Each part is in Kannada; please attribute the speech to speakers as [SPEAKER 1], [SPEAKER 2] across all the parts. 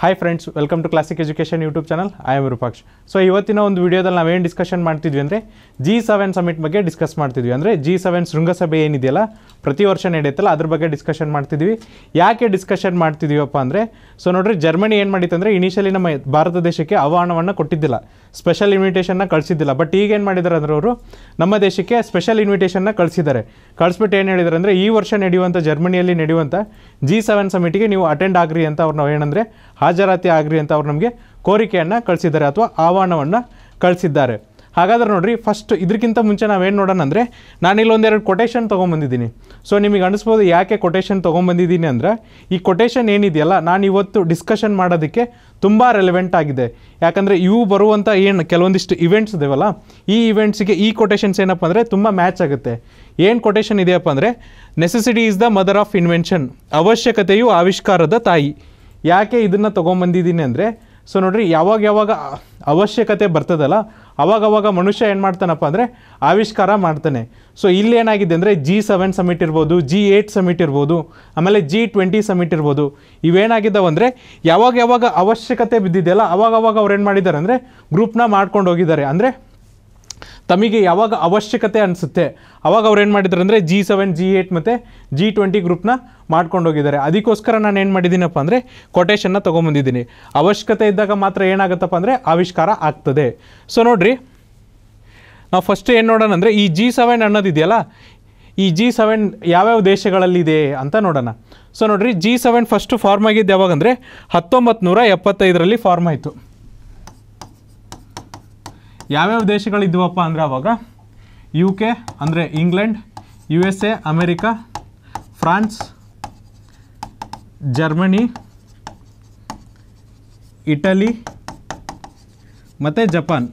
[SPEAKER 1] hi friends welcome to classic education YouTube channel I am Rupaksh so ಇವತ್ತಿನ ಒಂದು ವಿಡಿಯೋದಲ್ಲಿ ನಾವೇನು ಡಿಸ್ಕಷನ್ ಮಾಡ್ತಿದ್ವಿ ಅಂದರೆ ಜಿ ಸೆವೆನ್ ಸಮಿಟ್ ಬಗ್ಗೆ ಡಿಸ್ಕಸ್ ಮಾಡ್ತಿದ್ವಿ ಅಂದರೆ ಜಿ ಸೆವೆನ್ ಶೃಂಗಸಭೆ ಏನಿದೆಯಲ್ಲ ಪ್ರತಿ ವರ್ಷ ನಡೆಯುತ್ತಲ್ಲ ಅದ್ರ ಬಗ್ಗೆ ಡಿಸ್ಕಷನ್ ಮಾಡ್ತಿದ್ವಿ ಯಾಕೆ ಡಿಸ್ಕಷನ್ ಮಾಡ್ತಿದೀವಪ್ಪ ಅಂದರೆ ಸೊ ನೋಡ್ರಿ ಜರ್ಮನಿ ಏನು ಮಾಡಿತ್ತು ಅಂದರೆ ಇನಿಷಿಯಲಿ ನಮ್ಮ ಭಾರತ ದೇಶಕ್ಕೆ ಆಹ್ವಾನವನ್ನು ಕೊಟ್ಟಿದ್ದಿಲ್ಲ ಸ್ಪೆಷಲ್ ಇನ್ವಿಟೇಷನ್ನ ಕಳಿಸಿದ್ದಿಲ್ಲ ಬಟ್ ಈಗ ಏನು ಮಾಡಿದ್ದಾರೆ ಅಂದ್ರೆ ಅವರು ನಮ್ಮ ದೇಶಕ್ಕೆ ಸ್ಪೆಷಲ್ ಇನ್ವಿಟೇಷನ್ನ ಕಳಿಸಿದ್ದಾರೆ ಕಳಿಸ್ಬಿಟ್ಟು ಏನು ಹೇಳಿದ್ರು ಅಂದರೆ ಈ ವರ್ಷ ನಡೆಯುವಂಥ ಜರ್ಮನಿಯಲ್ಲಿ ನಡೆಯುವಂಥ ಜಿ ಸೆವೆನ್ ಸಮಿಟಿಗೆ ನೀವು ಅಟೆಂಡ್ ಆಗ್ರಿ ಅಂತ ಅವ್ರು ನಾವು ಏನಂದರೆ ಹಾಜರಾತಿ ಆಗ್ರಿ ಅಂತ ಅವ್ರು ನಮಗೆ ಕೋರಿಕೆಯನ್ನು ಕಳಿಸಿದ್ದಾರೆ ಅಥವಾ ಆಹ್ವಾನವನ್ನು ಕಳಿಸಿದ್ದಾರೆ ಹಾಗಾದ್ರೆ ನೋಡ್ರಿ ಫಸ್ಟ್ ಇದಕ್ಕಿಂತ ಮುಂಚೆ ನಾವೇನು ನೋಡೋಣ ಅಂದರೆ ನಾನಿಲ್ಲೊಂದೆರಡು ಕೊಟೇಶನ್ ತೊಗೊಂಬಂದಿದ್ದೀನಿ ಸೊ ನಿಮಗೆ ಅನಿಸ್ಬೋದು ಯಾಕೆ ಕೊಟೇಶನ್ ತೊಗೊಂಬಂದಿದ್ದೀನಿ ಅಂದರೆ ಈ ಕೊಟೇಶನ್ ಏನಿದೆಯಲ್ಲ ನಾನು ಇವತ್ತು ಡಿಸ್ಕಷನ್ ಮಾಡೋದಕ್ಕೆ ತುಂಬ ರೆಲೆವೆಂಟ್ ಆಗಿದೆ ಯಾಕಂದರೆ ಇವು ಬರುವಂಥ ಏನು ಕೆಲವೊಂದಿಷ್ಟು ಇವೆಂಟ್ಸ್ ಇದೆವಲ್ಲ ಈ ಇವೆಂಟ್ಸಿಗೆ ಈ ಕೊಟೇಶನ್ಸ್ ಏನಪ್ಪ ಅಂದರೆ ತುಂಬ ಮ್ಯಾಚ್ ಆಗುತ್ತೆ ಏನು ಕೊಟೇಶನ್ ಇದೆಯಪ್ಪ ಅಂದರೆ necessity is the mother of invention ಅವಶ್ಯಕತೆಯು ಆವಿಷ್ಕಾರದ ತಾಯಿ ಯಾಕೆ ಇದನ್ನು ತೊಗೊಂಬಂದಿದ್ದೀನಿ ಅಂದರೆ ಸೊ ನೋಡಿರಿ ಯಾವಾಗ ಯಾವಾಗ ಅವಶ್ಯಕತೆ ಬರ್ತದಲ್ಲ ಅವಾಗವಾಗ ಮನುಷ್ಯ ಏನು ಮಾಡ್ತಾನಪ್ಪ ಅಂದರೆ ಆವಿಷ್ಕಾರ ಮಾಡ್ತಾನೆ ಸೊ ಏನಾಗಿದೆ ಅಂದರೆ ಜಿ ಸೆವೆನ್ ಸಮಿಟ್ ಇರ್ಬೋದು ಜಿ ಏಯ್ಟ್ ಸಮಿಟ್ ಇರ್ಬೋದು ಆಮೇಲೆ ಜಿ ಟ್ವೆಂಟಿ ಸಮಿಟ್ ಇರ್ಬೋದು ಇವೇನಾಗಿದ್ದಾವೆ ಅಂದರೆ ಯಾವಾಗ ಯಾವಾಗ ಅವಶ್ಯಕತೆ ಬಿದ್ದಿದೆಯಲ್ಲ ಅವಾಗವಾಗ ಅವ್ರು ಏನು ಮಾಡಿದ್ದಾರೆ ಅಂದರೆ ಗ್ರೂಪ್ನ ಮಾಡ್ಕೊಂಡು ಹೋಗಿದ್ದಾರೆ ಅಂದರೆ ತಮಗೆ ಯಾವಾಗ ಅವಶ್ಯಕತೆ ಅನಿಸುತ್ತೆ ಅವಾಗ ಅವ್ರು ಏನು ಮಾಡಿದ್ರು ಅಂದರೆ ಜಿ ಸೆವೆನ್ ಜಿ ಏಯ್ಟ್ ಮತ್ತು ಜಿ ಟ್ವೆಂಟಿ ಗ್ರೂಪ್ನ ಹೋಗಿದ್ದಾರೆ ಅದಕ್ಕೋಸ್ಕರ ನಾನು ಏನು ಮಾಡಿದ್ದೀನಪ್ಪ ಅಂದರೆ ಕೊಟೇಶನ್ನ ತೊಗೊಂಬಂದಿದ್ದೀನಿ ಅವಶ್ಯಕತೆ ಇದ್ದಾಗ ಮಾತ್ರ ಏನಾಗುತ್ತಪ್ಪ ಅಂದರೆ ಆವಿಷ್ಕಾರ ಆಗ್ತದೆ ಸೊ ನೋಡ್ರಿ ನಾವು ಫಸ್ಟ್ ಏನು ನೋಡೋಣ ಅಂದರೆ ಈ ಜಿ ಸೆವೆನ್ ಅನ್ನೋದಿದೆಯಲ್ಲ ಈ ಜಿ ಸೆವೆನ್ ಯಾವ್ಯಾವ ದೇಶಗಳಲ್ಲಿದೆ ಅಂತ ನೋಡೋಣ ಸೊ ನೋಡ್ರಿ ಜಿ ಸೆವೆನ್ ಫಸ್ಟು ಫಾರ್ಮ್ ಆಗಿದ್ದು ಯಾವಾಗಂದರೆ ಹತ್ತೊಂಬತ್ತು ನೂರ ಎಪ್ಪತ್ತೈದರಲ್ಲಿ ಫಾರ್ಮ್ ಆಯಿತು ಯಾವ್ಯಾವ ದೇಶಗಳಿದ್ವಪ್ಪ ಅಂದರೆ ಅವಾಗ ಯು ಕೆ ಅಂದರೆ England U S A America France Germany Italy ಮತ್ತು ಜಪಾನ್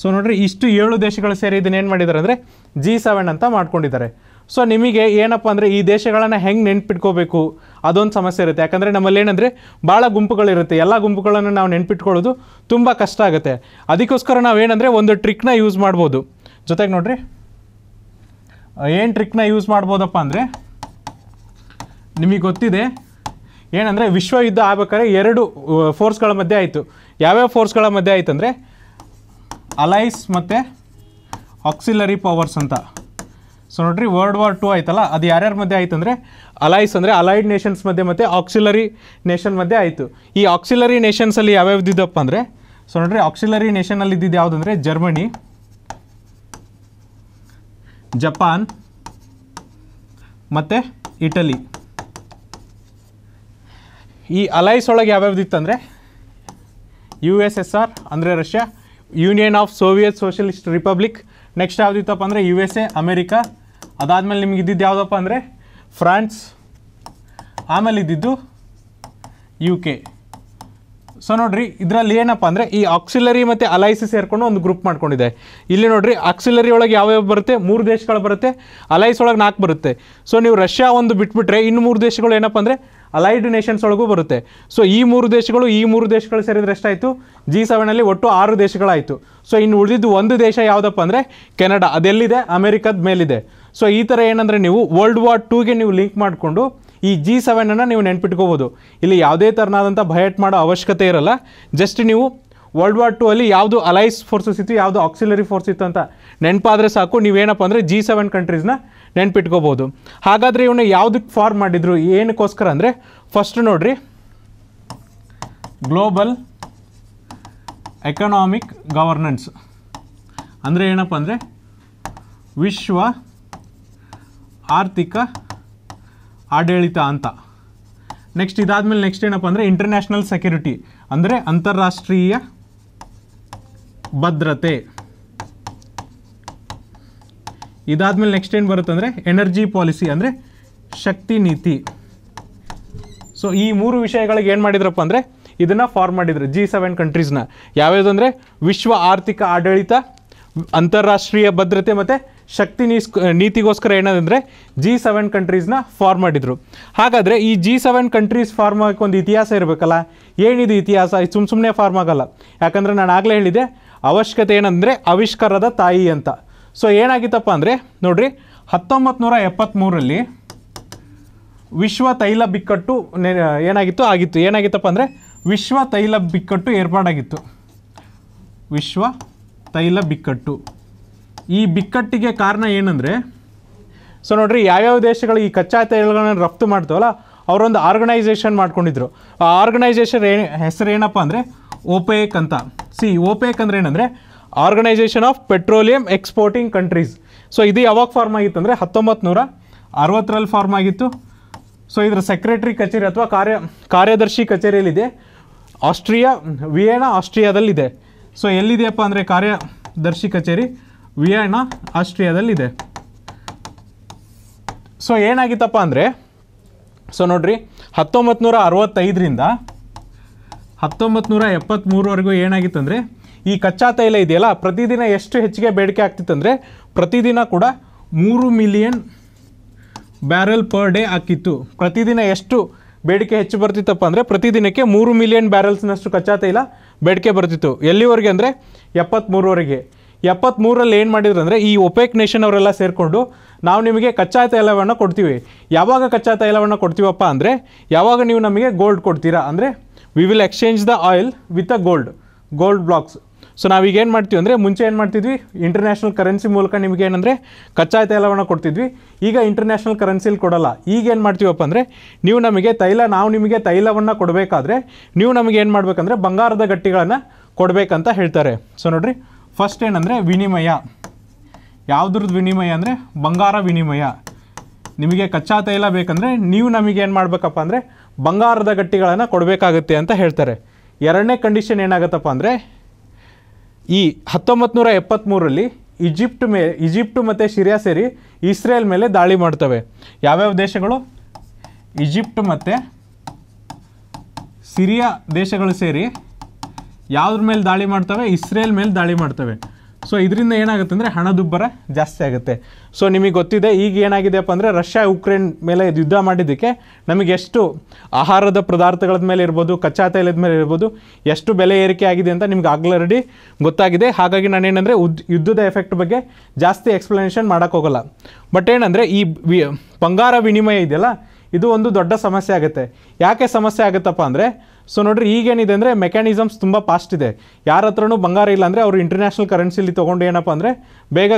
[SPEAKER 1] ಸೊ ನೋಡಿರಿ ಇಷ್ಟು ಏಳು ದೇಶಗಳು ಸೇರಿ ಏನು ಮಾಡಿದ್ದಾರೆ ಅಂದರೆ ಜಿ ಸೆವೆನ್ ಅಂತ ಮಾಡ್ಕೊಂಡಿದ್ದಾರೆ ಸೊ ನಿಮಗೆ ಏನಪ್ಪ ಅಂದರೆ ಈ ದೇಶಗಳನ್ನು ಹೆಂಗೆ ನೆನ್ಪಿಟ್ಕೋಬೇಕು ಅದೊಂದು ಸಮಸ್ಯೆ ಇರುತ್ತೆ ಯಾಕಂದರೆ ನಮ್ಮಲ್ಲಿ ಏನಂದರೆ ಭಾಳ ಗುಂಪುಗಳಿರುತ್ತೆ ಎಲ್ಲ ಗುಂಪುಗಳನ್ನು ನಾವು ನೆನ್ಪಿಟ್ಕೊಳ್ಳೋದು ತುಂಬ ಕಷ್ಟ ಆಗುತ್ತೆ ಅದಕ್ಕೋಸ್ಕರ ನಾವು ಏನಂದರೆ ಒಂದು ಟ್ರಿಕ್ನ ಯೂಸ್ ಮಾಡ್ಬೋದು ಜೊತೆಗೆ ನೋಡಿರಿ ಏನು ಟ್ರಿಕ್ನ ಯೂಸ್ ಮಾಡ್ಬೋದಪ್ಪ ಅಂದರೆ ನಿಮಗೆ ಗೊತ್ತಿದೆ ಏನಂದರೆ ವಿಶ್ವ ಯುದ್ಧ ಆಗ್ಬೇಕಾದ್ರೆ ಎರಡು ಫೋರ್ಸ್ಗಳ ಮಧ್ಯೆ ಆಯಿತು ಯಾವ್ಯಾವ ಫೋರ್ಸ್ಗಳ ಮಧ್ಯೆ ಆಯಿತು ಅಂದರೆ ಅಲೈಸ್ ಮತ್ತು ಆಕ್ಸಿಲರಿ ಪವರ್ಸ್ ಅಂತ ಸೊ ನೋಡ್ರಿ ವರ್ಲ್ಡ್ ವಾರ್ ಟು ಆಯ್ತಲ್ಲ ಅದು ಯಾರ್ಯಾರ ಮಧ್ಯೆ ಆಯ್ತು ಅಂದರೆ ಅಲೈಸ್ ಅಂದರೆ ಅಲೈಡ್ ನೇಷನ್ಸ್ ಮಧ್ಯೆ ಮತ್ತು ಆಕ್ಸಿಲರಿ ನೇಷನ್ ಮಧ್ಯೆ ಆಯಿತು ಈ ಆಕ್ಸಿಲರಿ ನೇಷನ್ಸಲ್ಲಿ ಯಾವ್ಯಾವ್ದಿದ್ದಪ್ಪ ಅಂದರೆ ಸೊ ನೋಡ್ರಿ ಆಕ್ಸಿಲರಿ ನೇಷನಲ್ಲಿ ಇದ್ದಿದ್ದು ಅಂದ್ರೆ ಜರ್ಮನಿ ಜಪಾನ್ ಮತ್ತು ಇಟಲಿ ಈ ಅಲೈಸ್ ಒಳಗೆ ಯಾವ್ಯಾವ್ದಿತ್ತಂದರೆ ಯು ಎಸ್ ಎಸ್ ಆರ್ ಅಂದರೆ Russia union of Soviet socialist republic next ಯಾವುದಿತ್ತಪ್ಪ ಅಂದರೆ ಯು ಎಸ್ ಎ ಅಮೇರಿಕಾ ಅದಾದಮೇಲೆ ನಿಮ್ಗೆ ಇದ್ದಿದ್ದು ಯಾವುದಪ್ಪ ಅಂದರೆ ಫ್ರಾನ್ಸ್ ಆಮೇಲೆ ಇದ್ದಿದ್ದು ಯು ಕೆ ಸೊ ನೋಡ್ರಿ ಇದರಲ್ಲಿ ಏನಪ್ಪ ಅಂದರೆ ಈ ಆಕ್ಸಿಲರಿ ಮತ್ತು ಅಲೈಸಿ ಸೇರಿಕೊಂಡು ಒಂದು ಗ್ರೂಪ್ ಮಾಡ್ಕೊಂಡಿದೆ ಇಲ್ಲಿ ನೋಡ್ರಿ ಆಕ್ಸಿಲರಿ ಒಳಗೆ ಯಾವ್ಯಾವ ಬರುತ್ತೆ ಮೂರು ದೇಶಗಳು ಬರುತ್ತೆ ಅಲೈಸ್ ಒಳಗೆ ನಾಲ್ಕು ಬರುತ್ತೆ ಸೊ ನೀವು ರಷ್ಯಾ ಒಂದು ಬಿಟ್ಬಿಟ್ರೆ ಇನ್ನು ಮೂರು ದೇಶಗಳು ಏನಪ್ಪ ಅಂದರೆ ಅಲೈಡ್ ನೇಷನ್ಸ್ ಒಳಗೂ ಬರುತ್ತೆ ಸೊ ಈ ಮೂರು ದೇಶಗಳು ಈ ಮೂರು ದೇಶಗಳು ಸೇರಿದ್ರೆ ಎಷ್ಟಾಯಿತು ಜಿ ಸೆವೆನಲ್ಲಿ ಒಟ್ಟು ಆರು ದೇಶಗಳಾಯಿತು ಸೊ ಇನ್ನು ಉಳಿದಿದ್ದು ಒಂದು ದೇಶ ಯಾವುದಪ್ಪ ಅಂದರೆ ಕೆನಡಾ ಅದೆಲ್ಲಿದೆ ಅಮೆರಿಕದ ಮೇಲಿದೆ ಸೊ ಈ ಥರ ಏನಂದರೆ ನೀವು ವರ್ಲ್ಡ್ ವಾರ್ ಟೂಗೆ ನೀವು ಲಿಂಕ್ ಮಾಡಿಕೊಂಡು ಈ ಜಿ ಸೆವೆನನ್ನು ನೀವು ನೆನ್ಪಿಟ್ಕೋಬೋದು ಇಲ್ಲಿ ಯಾವುದೇ ಥರನಾದಂಥ ಭಯಟ್ ಮಾಡೋ ಅವಶ್ಯಕತೆ ಇರಲ್ಲ ಜಸ್ಟ್ ನೀವು ವರ್ಲ್ಡ್ ವಾರ್ ಟೂ ಅಲ್ಲಿ ಯಾವುದು ಅಲೈಸ್ ಫೋರ್ಸಸ್ ಇತ್ತು ಯಾವುದು ಆಕ್ಸಿಲರಿ ಫೋರ್ಸ್ ಇತ್ತು ಅಂತ ನೆನಪಾದರೆ ಸಾಕು ನೀವೇನಪ್ಪ ಅಂದರೆ ಜಿ ಸೆವೆನ್ ಕಂಟ್ರೀಸ್ನ ನೆನ್ಪಿಟ್ಕೋಬೋದು ಹಾಗಾದರೆ ಇವನ್ನ ಯಾವುದಕ್ಕೆ ಫಾರ್ಮ್ ಮಾಡಿದರು ಏನಕ್ಕೋಸ್ಕರ ಅಂದರೆ ಫಸ್ಟ್ ನೋಡ್ರಿ ಗ್ಲೋಬಲ್ ಎಕನಾಮಿಕ್ ಗವರ್ನೆನ್ಸ್ ಅಂದರೆ ಏನಪ್ಪ ಅಂದರೆ ವಿಶ್ವ ಆರ್ಥಿಕ ಆಡಳಿತ ಅಂತ ನೆಕ್ಸ್ಟ್ ಇದಾದಮೇಲೆ ನೆಕ್ಸ್ಟ್ ಏನಪ್ಪ ಅಂದರೆ ಇಂಟರ್ನ್ಯಾಷನಲ್ ಸೆಕ್ಯೂರಿಟಿ ಅಂದರೆ ಅಂತಾರಾಷ್ಟ್ರೀಯ ಭದ್ರತೆ ಇದಾದ್ಮೇಲೆ ನೆಕ್ಸ್ಟ್ ಏನು ಅಂದರೆ ಎನರ್ಜಿ ಪಾಲಿಸಿ ಅಂದರೆ ಶಕ್ತಿ ನೀತಿ ಸೊ ಈ ಮೂರು ವಿಷಯಗಳಿಗೆ ಏನು ಮಾಡಿದ್ರಪ್ಪ ಅಂದರೆ ಇದನ್ನು ಫಾರ್ಮ್ ಮಾಡಿದ್ರು ಜಿ ಸೆವೆನ್ ಕಂಟ್ರೀಸ್ನ ಯಾವ್ಯಾವುದಂದರೆ ವಿಶ್ವ ಆರ್ಥಿಕ ಆಡಳಿತ ಅಂತಾರಾಷ್ಟ್ರೀಯ ಭದ್ರತೆ ಮತ್ತು ಶಕ್ತಿ ನೀಸ್ ನೀತಿಗೋಸ್ಕರ ಏನಂದರೆ ಜಿ ಸೆವೆನ್ ಕಂಟ್ರೀಸ್ನ ಫಾರ್ಮ್ ಮಾಡಿದರು ಹಾಗಾದರೆ ಈ ಜಿ ಸೆವೆನ್ ಕಂಟ್ರೀಸ್ ಫಾರ್ಮ್ ಆಗಕ್ಕೆ ಒಂದು ಇತಿಹಾಸ ಇರಬೇಕಲ್ಲ ಏನಿದು ಇತಿಹಾಸ ಇದು ಸುಮ್ಮ ಸುಮ್ಮನೆ ಫಾರ್ಮ್ ಆಗಲ್ಲ ಯಾಕಂದರೆ ನಾನು ಆಗಲೇ ಹೇಳಿದೆ ಅವಶ್ಯಕತೆ ಏನಂದರೆ ಆವಿಷ್ಕಾರದ ತಾಯಿ ಅಂತ ಸೊ ಏನಾಗಿತ್ತಪ್ಪ ಅಂದರೆ ನೋಡಿರಿ ಹತ್ತೊಂಬತ್ತು ನೂರ ಎಪ್ಪತ್ತ್ಮೂರಲ್ಲಿ ವಿಶ್ವ ತೈಲ ಬಿಕ್ಕಟ್ಟು ಏನಾಗಿತ್ತು ಆಗಿತ್ತು ಏನಾಗಿತ್ತಪ್ಪ ಅಂದರೆ ವಿಶ್ವ ತೈಲ ಬಿಕ್ಕಟ್ಟು ಏರ್ಪಾಡಾಗಿತ್ತು ವಿಶ್ವ ತೈಲ ಬಿಕ್ಕಟ್ಟು ಈ ಬಿಕ್ಕಟ್ಟಿಗೆ ಕಾರಣ ಏನಂದರೆ ಸೊ ನೋಡಿರಿ ಯಾವ್ಯಾವ ದೇಶಗಳು ಈ ಕಚ್ಚಾ ತೈಲಗಳನ್ನು ರಫ್ತು ಮಾಡ್ತಾವಲ್ಲ ಅವರೊಂದು ಆರ್ಗನೈಸೇಷನ್ ಮಾಡ್ಕೊಂಡಿದ್ರು ಆ ಆರ್ಗನೈಸೇಷನ್ ಏನು ಹೆಸರು ಏನಪ್ಪ ಅಂದರೆ ಓಪೇಕ್ ಅಂತ ಸಿ ಓಪೇಕ್ ಅಂದರೆ ಏನಂದರೆ organisation of petroleum exporting countries so ಇದು ಯಾವಾಗ ಫಾರ್ಮ್ ಆಗಿತ್ತು ಅಂದರೆ ಹತ್ತೊಂಬತ್ತು ನೂರ ಅರವತ್ತರಲ್ಲಿ ಫಾರ್ಮ್ ಆಗಿತ್ತು ಸೊ ಇದರ ಸೆಕ್ರೆಟರಿ ಕಚೇರಿ ಅಥವಾ ಕಾರ್ಯ ಕಾರ್ಯದರ್ಶಿ ಕಚೇರಿಯಲ್ಲಿದೆ ಆಸ್ಟ್ರಿಯಾ ವಿಯೆನಾ ಆಸ್ಟ್ರಿಯಾದಲ್ಲಿದೆ ಸೊ ಎಲ್ಲಿದೆಯಪ್ಪ ಅಂದರೆ ಕಾರ್ಯದರ್ಶಿ ಕಚೇರಿ ವಿಯೆನಾ ಆಸ್ಟ್ರಿಯಾದಲ್ಲಿದೆ ಸೊ ಏನಾಗಿತ್ತಪ್ಪ ಅಂದರೆ ಸೊ ನೋಡಿರಿ ಹತ್ತೊಂಬತ್ತು ನೂರ ಅರವತ್ತೈದರಿಂದ ಹತ್ತೊಂಬತ್ತು ನೂರ ಎಪ್ಪತ್ತ್ಮೂರವರೆಗೂ ಏನಾಗಿತ್ತು ಈ ಕಚ್ಚಾ ತೈಲ ಇದೆಯಲ್ಲ ಪ್ರತಿದಿನ ಎಷ್ಟು ಹೆಚ್ಚಿಗೆ ಬೇಡಿಕೆ ಆಗ್ತಿತ್ತಂದರೆ ಪ್ರತಿದಿನ ಕೂಡ ಮೂರು ಮಿಲಿಯನ್ ಬ್ಯಾರೆಲ್ ಪರ್ ಡೇ ಹಾಕಿತ್ತು ಪ್ರತಿದಿನ ಎಷ್ಟು ಬೇಡಿಕೆ ಹೆಚ್ಚು ಬರ್ತಿತ್ತಪ್ಪ ಅಂದರೆ ಪ್ರತಿದಿನಕ್ಕೆ ಮೂರು ಮಿಲಿಯನ್ ಬ್ಯಾರೆಲ್ಸ್ನಷ್ಟು ಕಚ್ಚಾ ತೈಲ ಬೇಡಿಕೆ ಬರ್ತಿತ್ತು ಎಲ್ಲಿವರೆಗೆ ಅಂದರೆ ಎಪ್ಪತ್ತ್ಮೂರವರೆಗೆ ಎಪ್ಪತ್ತ್ಮೂರಲ್ಲಿ ಏನು ಮಾಡಿದ್ರು ಅಂದರೆ ಈ ಒಪೇಕ್ ನೇಷನ್ ಅವರೆಲ್ಲ ಸೇರಿಕೊಂಡು ನಾವು ನಿಮಗೆ ಕಚ್ಚಾ ತೈಲವನ್ನು ಕೊಡ್ತೀವಿ ಯಾವಾಗ ಕಚ್ಚಾ ತೈಲವನ್ನು ಕೊಡ್ತೀವಪ್ಪ ಅಂದರೆ ಯಾವಾಗ ನೀವು ನಮಗೆ ಗೋಲ್ಡ್ ಕೊಡ್ತೀರಾ ಅಂದರೆ we will exchange the oil with a gold gold blocks so ನಾವೀಗೇನು ಏನು ಮಾಡ್ತೀವಿ ಅಂದರೆ ಮುಂಚೆ ಏನು ಮಾಡ್ತಿದ್ವಿ ಇಂಟರ್ನ್ಯಾಷನಲ್ ಕರೆನ್ಸಿ ಮೂಲಕ ನಿಮಗೆ ಕಚ್ಚಾ ತೈಲವನ್ನು ಕೊಡ್ತಿದ್ವಿ ಈಗ ಇಂಟರ್ನ್ಯಾಷನಲ್ ಕರೆನ್ಸಿಲಿ ಕೊಡಲ್ಲ ಈಗ ಏನು ಮಾಡ್ತೀವಪ್ಪ ಅಂದರೆ ನೀವು ನಮಗೆ ತೈಲ ನಾವು ನಿಮಗೆ ತೈಲವನ್ನು ಕೊಡಬೇಕಾದ್ರೆ ನೀವು ನಮಗೆ ಏನು ಮಾಡಬೇಕಂದ್ರೆ ಬಂಗಾರದ ಗಟ್ಟಿಗಳನ್ನು ಕೊಡಬೇಕಂತ ಹೇಳ್ತಾರೆ ಸೊ ನೋಡಿರಿ ಫಸ್ಟ್ ಏನಂದರೆ ವಿನಿಮಯ ಯಾವುದ್ರದ್ದು ವಿನಿಮಯ ಅಂದರೆ ಬಂಗಾರ ವಿನಿಮಯ ನಿಮಗೆ ಕಚ್ಚಾ ತೈಲ ಬೇಕಂದರೆ ನೀವು ನಮಗೆ ಏನು ಮಾಡಬೇಕಪ್ಪ ಅಂದರೆ ಬಂಗಾರದ ಗಟ್ಟಿಗಳನ್ನು ಕೊಡಬೇಕಾಗುತ್ತೆ ಅಂತ ಹೇಳ್ತಾರೆ ಎರಡನೇ ಕಂಡೀಷನ್ ಏನಾಗುತ್ತಪ್ಪ ಅಂದರೆ ಈ ಹತ್ತೊಂಬತ್ತು ನೂರ ಎಪ್ಪತ್ತ್ಮೂರರಲ್ಲಿ ಈಜಿಪ್ಟ್ ಮೇ ಈಜಿಪ್ಟು ಮತ್ತು ಸಿರಿಯಾ ಸೇರಿ ಇಸ್ರೇಲ್ ಮೇಲೆ ದಾಳಿ ಮಾಡ್ತವೆ ಯಾವ್ಯಾವ ದೇಶಗಳು ಈಜಿಪ್ಟ್ ಮತ್ತು ಸಿರಿಯಾ ದೇಶಗಳು ಸೇರಿ ಯಾವ್ದ್ರ ಮೇಲೆ ದಾಳಿ ಮಾಡ್ತವೆ ಇಸ್ರೇಲ್ ಮೇಲೆ ದಾಳಿ ಮಾಡ್ತವೆ ಸೊ ಇದರಿಂದ ಏನಾಗುತ್ತೆ ಅಂದರೆ ಹಣದುಬ್ಬರ ಜಾಸ್ತಿ ಆಗುತ್ತೆ ಸೊ ನಿಮಗೆ ಗೊತ್ತಿದೆ ಈಗ ಏನಾಗಿದೆಪ್ಪ ಅಂದರೆ ರಷ್ಯಾ ಉಕ್ರೇನ್ ಮೇಲೆ ಯುದ್ಧ ಮಾಡಿದ್ದಕ್ಕೆ ನಮಗೆ ಎಷ್ಟು ಆಹಾರದ ಪದಾರ್ಥಗಳ ಮೇಲೆ ಇರ್ಬೋದು ಕಚ್ಚಾ ತೈಲದ ಮೇಲೆ ಇರ್ಬೋದು ಎಷ್ಟು ಬೆಲೆ ಏರಿಕೆ ಆಗಿದೆ ಅಂತ ನಿಮ್ಗೆ ಆಗ್ಲರೆಡಿ ಗೊತ್ತಾಗಿದೆ ಹಾಗಾಗಿ ನಾನು ಉದ್ ಯುದ್ಧದ ಎಫೆಕ್ಟ್ ಬಗ್ಗೆ ಜಾಸ್ತಿ ಎಕ್ಸ್ಪ್ಲನೇಷನ್ ಮಾಡೋಕ್ಕೋಗಲ್ಲ ಬಟ್ ಏನಂದರೆ ಈ ವಿ ಬಂಗಾರ ವಿನಿಮಯ ಇದೆಯಲ್ಲ ಇದು ಒಂದು ದೊಡ್ಡ ಸಮಸ್ಯೆ ಆಗುತ್ತೆ ಯಾಕೆ ಸಮಸ್ಯೆ ಆಗುತ್ತಪ್ಪ ಅಂದರೆ ಸೊ ನೋಡ್ರಿ ಈಗೇನಿದೆ ಅಂದರೆ ಮೆಕ್ಯಾನಿಸಮ್ಸ್ ತುಂಬ ಫಾಸ್ಟ್ ಇದೆ ಯಾರ ಹತ್ರನೂ ಬಂಗಾರ ಇಲ್ಲ ಅಂದರೆ ಅವರು ಇಂಟರ್ನ್ಯಾಷನಲ್ ಕರೆನ್ಸಿಲಿ ತೊಗೊಂಡು ಏನಪ್ಪ ಅಂದರೆ ಬೇಗ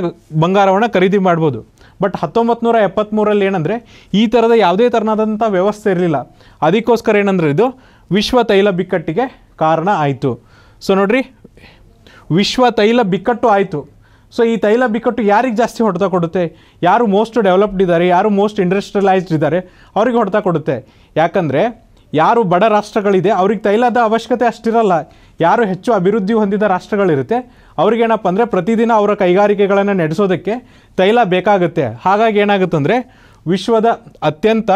[SPEAKER 1] ಬಂಗಾರವನ್ನು ಖರೀದಿ ಮಾಡ್ಬೋದು ಬಟ್ ಹತ್ತೊಂಬತ್ತು ನೂರ ಎಪ್ಪತ್ತ್ಮೂರಲ್ಲಿ ಏನಂದರೆ ಈ ಥರದ ಯಾವುದೇ ಥರನಾದಂಥ ವ್ಯವಸ್ಥೆ ಇರಲಿಲ್ಲ ಅದಕ್ಕೋಸ್ಕರ ಏನಂದರೆ ಇದು ವಿಶ್ವ ತೈಲ ಬಿಕ್ಕಟ್ಟಿಗೆ ಕಾರಣ ಆಯಿತು ಸೊ ನೋಡ್ರಿ ವಿಶ್ವ ತೈಲ ಬಿಕ್ಕಟ್ಟು ಆಯಿತು ಸೊ ಈ ತೈಲ ಬಿಕ್ಕಟ್ಟು ಯಾರಿಗೆ ಜಾಸ್ತಿ ಹೊಡೆತ ಕೊಡುತ್ತೆ ಯಾರು ಮೋಸ್ಟ್ ಡೆವಲಪ್ಡ್ ಇದ್ದಾರೆ ಯಾರು ಮೋಸ್ಟ್ ಇಂಡಸ್ಟ್ರಿಯಲೈಸ್ಡ್ ಇದ್ದಾರೆ ಅವ್ರಿಗೆ ಹೊಡೆತ ಕೊಡುತ್ತೆ ಯಾಕಂದರೆ ಯಾರು ಬಡ ರಾಷ್ಟ್ರಗಳಿದೆ ಅವ್ರಿಗೆ ತೈಲದ ಅವಶ್ಯಕತೆ ಅಷ್ಟಿರಲ್ಲ ಯಾರು ಹೆಚ್ಚು ಅಭಿವೃದ್ಧಿ ಹೊಂದಿದ ರಾಷ್ಟ್ರಗಳಿರುತ್ತೆ ಅವ್ರಿಗೇನಪ್ಪ ಅಂದರೆ ಪ್ರತಿದಿನ ಅವರ ಕೈಗಾರಿಕೆಗಳನ್ನು ನಡೆಸೋದಕ್ಕೆ ತೈಲ ಬೇಕಾಗುತ್ತೆ ಹಾಗಾಗಿ ಅಂದರೆ ವಿಶ್ವದ ಅತ್ಯಂತ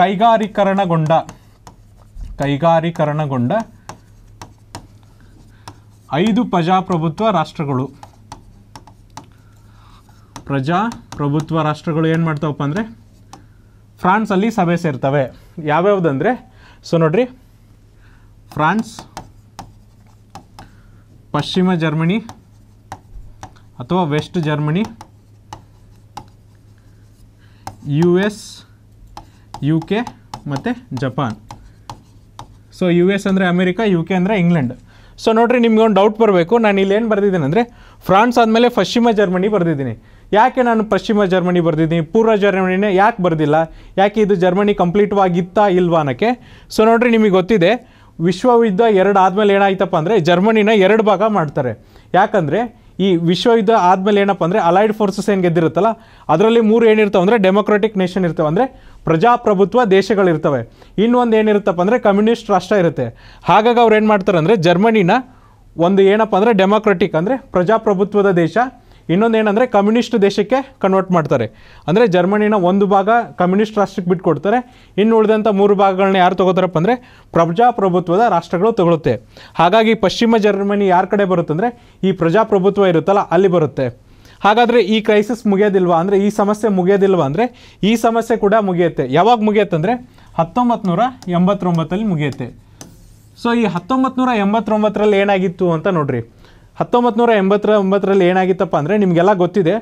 [SPEAKER 1] ಕೈಗಾರಿಕರಣಗೊಂಡ ಕೈಗಾರಿಕರಣಗೊಂಡ ಐದು ಪ್ರಜಾಪ್ರಭುತ್ವ ರಾಷ್ಟ್ರಗಳು ಪ್ರಜಾಪ್ರಭುತ್ವ ರಾಷ್ಟ್ರಗಳು ಏನು ಮಾಡ್ತಾವಪ್ಪ ಅಂದರೆ ಫ್ರಾನ್ಸ್ ಅಲ್ಲಿ ಸಭೆ ಸೇರ್ತವೆ ಯಾವ್ಯಾವುದಂದರೆ ಸೊ ನೋಡ್ರಿ ಫ್ರಾನ್ಸ್ ಪಶ್ಚಿಮ ಜರ್ಮನಿ ಅಥವಾ west Germany U S U K ಮತ್ತು ಜಪಾನ್ ಸೊ ಯು ಎಸ್ ಅಂದರೆ ಅಮೇರಿಕಾ ಯು ಕೆ ಅಂದರೆ ಇಂಗ್ಲೆಂಡ್ ಸೊ ನೋಡ್ರಿ ನಿಮ್ಗೆ ಒಂದು ಡೌಟ್ ಬರಬೇಕು ನಾನು ಇಲ್ಲಿ ಏನು ಬರೆದಿದ್ದೇನೆ ಅಂದರೆ ಫ್ರಾನ್ಸ್ ಆದಮೇಲೆ ಪಶ್ಚಿಮ ಜರ್ಮನಿ ಬರೆದಿದ್ದೀನಿ ಯಾಕೆ ನಾನು ಪಶ್ಚಿಮ ಜರ್ಮನಿ ಬರೆದಿದ್ದೀನಿ ಪೂರ್ವ ಜರ್ಮನಿನೇ ಯಾಕೆ ಬರೆದಿಲ್ಲ ಯಾಕೆ ಇದು ಜರ್ಮನಿ ಕಂಪ್ಲೀಟ್ವಾಗಿತ್ತಾ ಇಲ್ವಾ ಅನ್ನೋಕ್ಕೆ ಸೊ ನೋಡ್ರಿ ನಿಮಗೆ ಗೊತ್ತಿದೆ ವಿಶ್ವಯುದ್ಧ ಎರಡು ಆದಮೇಲೆ ಏನಾಯ್ತಪ್ಪ ಅಂದರೆ ಜರ್ಮನಿನ ಎರಡು ಭಾಗ ಮಾಡ್ತಾರೆ ಯಾಕಂದರೆ ಈ ವಿಶ್ವಯುದ್ಧ ಆದಮೇಲೆ ಏನಪ್ಪ ಅಂದರೆ ಅಲೈಡ್ ಫೋರ್ಸಸ್ ಏನು ಗೆದ್ದಿರುತ್ತಲ್ಲ ಅದರಲ್ಲಿ ಮೂರು ಏನಿರ್ತವೆ ಅಂದರೆ ಡೆಮೊಕ್ರೆಟಿಕ್ ನೇಷನ್ ಇರ್ತವೆ ಅಂದರೆ ಪ್ರಜಾಪ್ರಭುತ್ವ ದೇಶಗಳಿರ್ತವೆ ಇನ್ನೊಂದು ಏನಿರುತ್ತಪ್ಪ ಅಂದರೆ ಕಮ್ಯುನಿಸ್ಟ್ ರಾಷ್ಟ್ರ ಇರುತ್ತೆ ಹಾಗಾಗಿ ಅವ್ರು ಏನು ಮಾಡ್ತಾರೆ ಅಂದರೆ ಜರ್ಮನಿನ ಒಂದು ಏನಪ್ಪ ಅಂದರೆ ಡೆಮೊಕ್ರೆಟಿಕ್ ಅಂದರೆ ಪ್ರಜಾಪ್ರಭುತ್ವದ ದೇಶ ಇನ್ನೊಂದು ಏನಂದರೆ ಕಮ್ಯುನಿಸ್ಟ್ ದೇಶಕ್ಕೆ ಕನ್ವರ್ಟ್ ಮಾಡ್ತಾರೆ ಅಂದರೆ ಜರ್ಮನಿನ ಒಂದು ಭಾಗ ಕಮ್ಯುನಿಸ್ಟ್ ರಾಷ್ಟ್ರಕ್ಕೆ ಕೊಡ್ತಾರೆ ಇನ್ನು ಉಳಿದಂಥ ಮೂರು ಭಾಗಗಳನ್ನ ಯಾರು ತೊಗೋತಾರಪ್ಪ ಅಂದರೆ ಪ್ರಜಾಪ್ರಭುತ್ವದ ರಾಷ್ಟ್ರಗಳು ತಗೊಳುತ್ತೆ ಹಾಗಾಗಿ ಪಶ್ಚಿಮ ಜರ್ಮನಿ ಯಾರ ಕಡೆ ಬರುತ್ತಂದರೆ ಈ ಪ್ರಜಾಪ್ರಭುತ್ವ ಇರುತ್ತಲ್ಲ ಅಲ್ಲಿ ಬರುತ್ತೆ ಹಾಗಾದರೆ ಈ ಕ್ರೈಸಿಸ್ ಮುಗಿಯೋದಿಲ್ವಾ ಅಂದರೆ ಈ ಸಮಸ್ಯೆ ಮುಗಿಯೋದಿಲ್ವಾ ಅಂದರೆ ಈ ಸಮಸ್ಯೆ ಕೂಡ ಮುಗಿಯುತ್ತೆ ಯಾವಾಗ ಮುಗಿಯುತ್ತೆ ಹತ್ತೊಂಬತ್ತು ನೂರ ಎಂಬತ್ತೊಂಬತ್ತಲ್ಲಿ ಮುಗಿಯುತ್ತೆ ಸೊ ಈ ಹತ್ತೊಂಬತ್ತು ನೂರ ಎಂಬತ್ತೊಂಬತ್ತರಲ್ಲಿ ಏನಾಗಿತ್ತು ಅಂತ ನೋಡ್ರಿ ಹತ್ತೊಂಬತ್ತು ನೂರ ಎಂಬತ್ತರ ಒಂಬತ್ತರಲ್ಲಿ ಏನಾಗಿತ್ತಪ್ಪ ಅಂದರೆ ನಿಮಗೆಲ್ಲ ಗೊತ್ತಿದೆ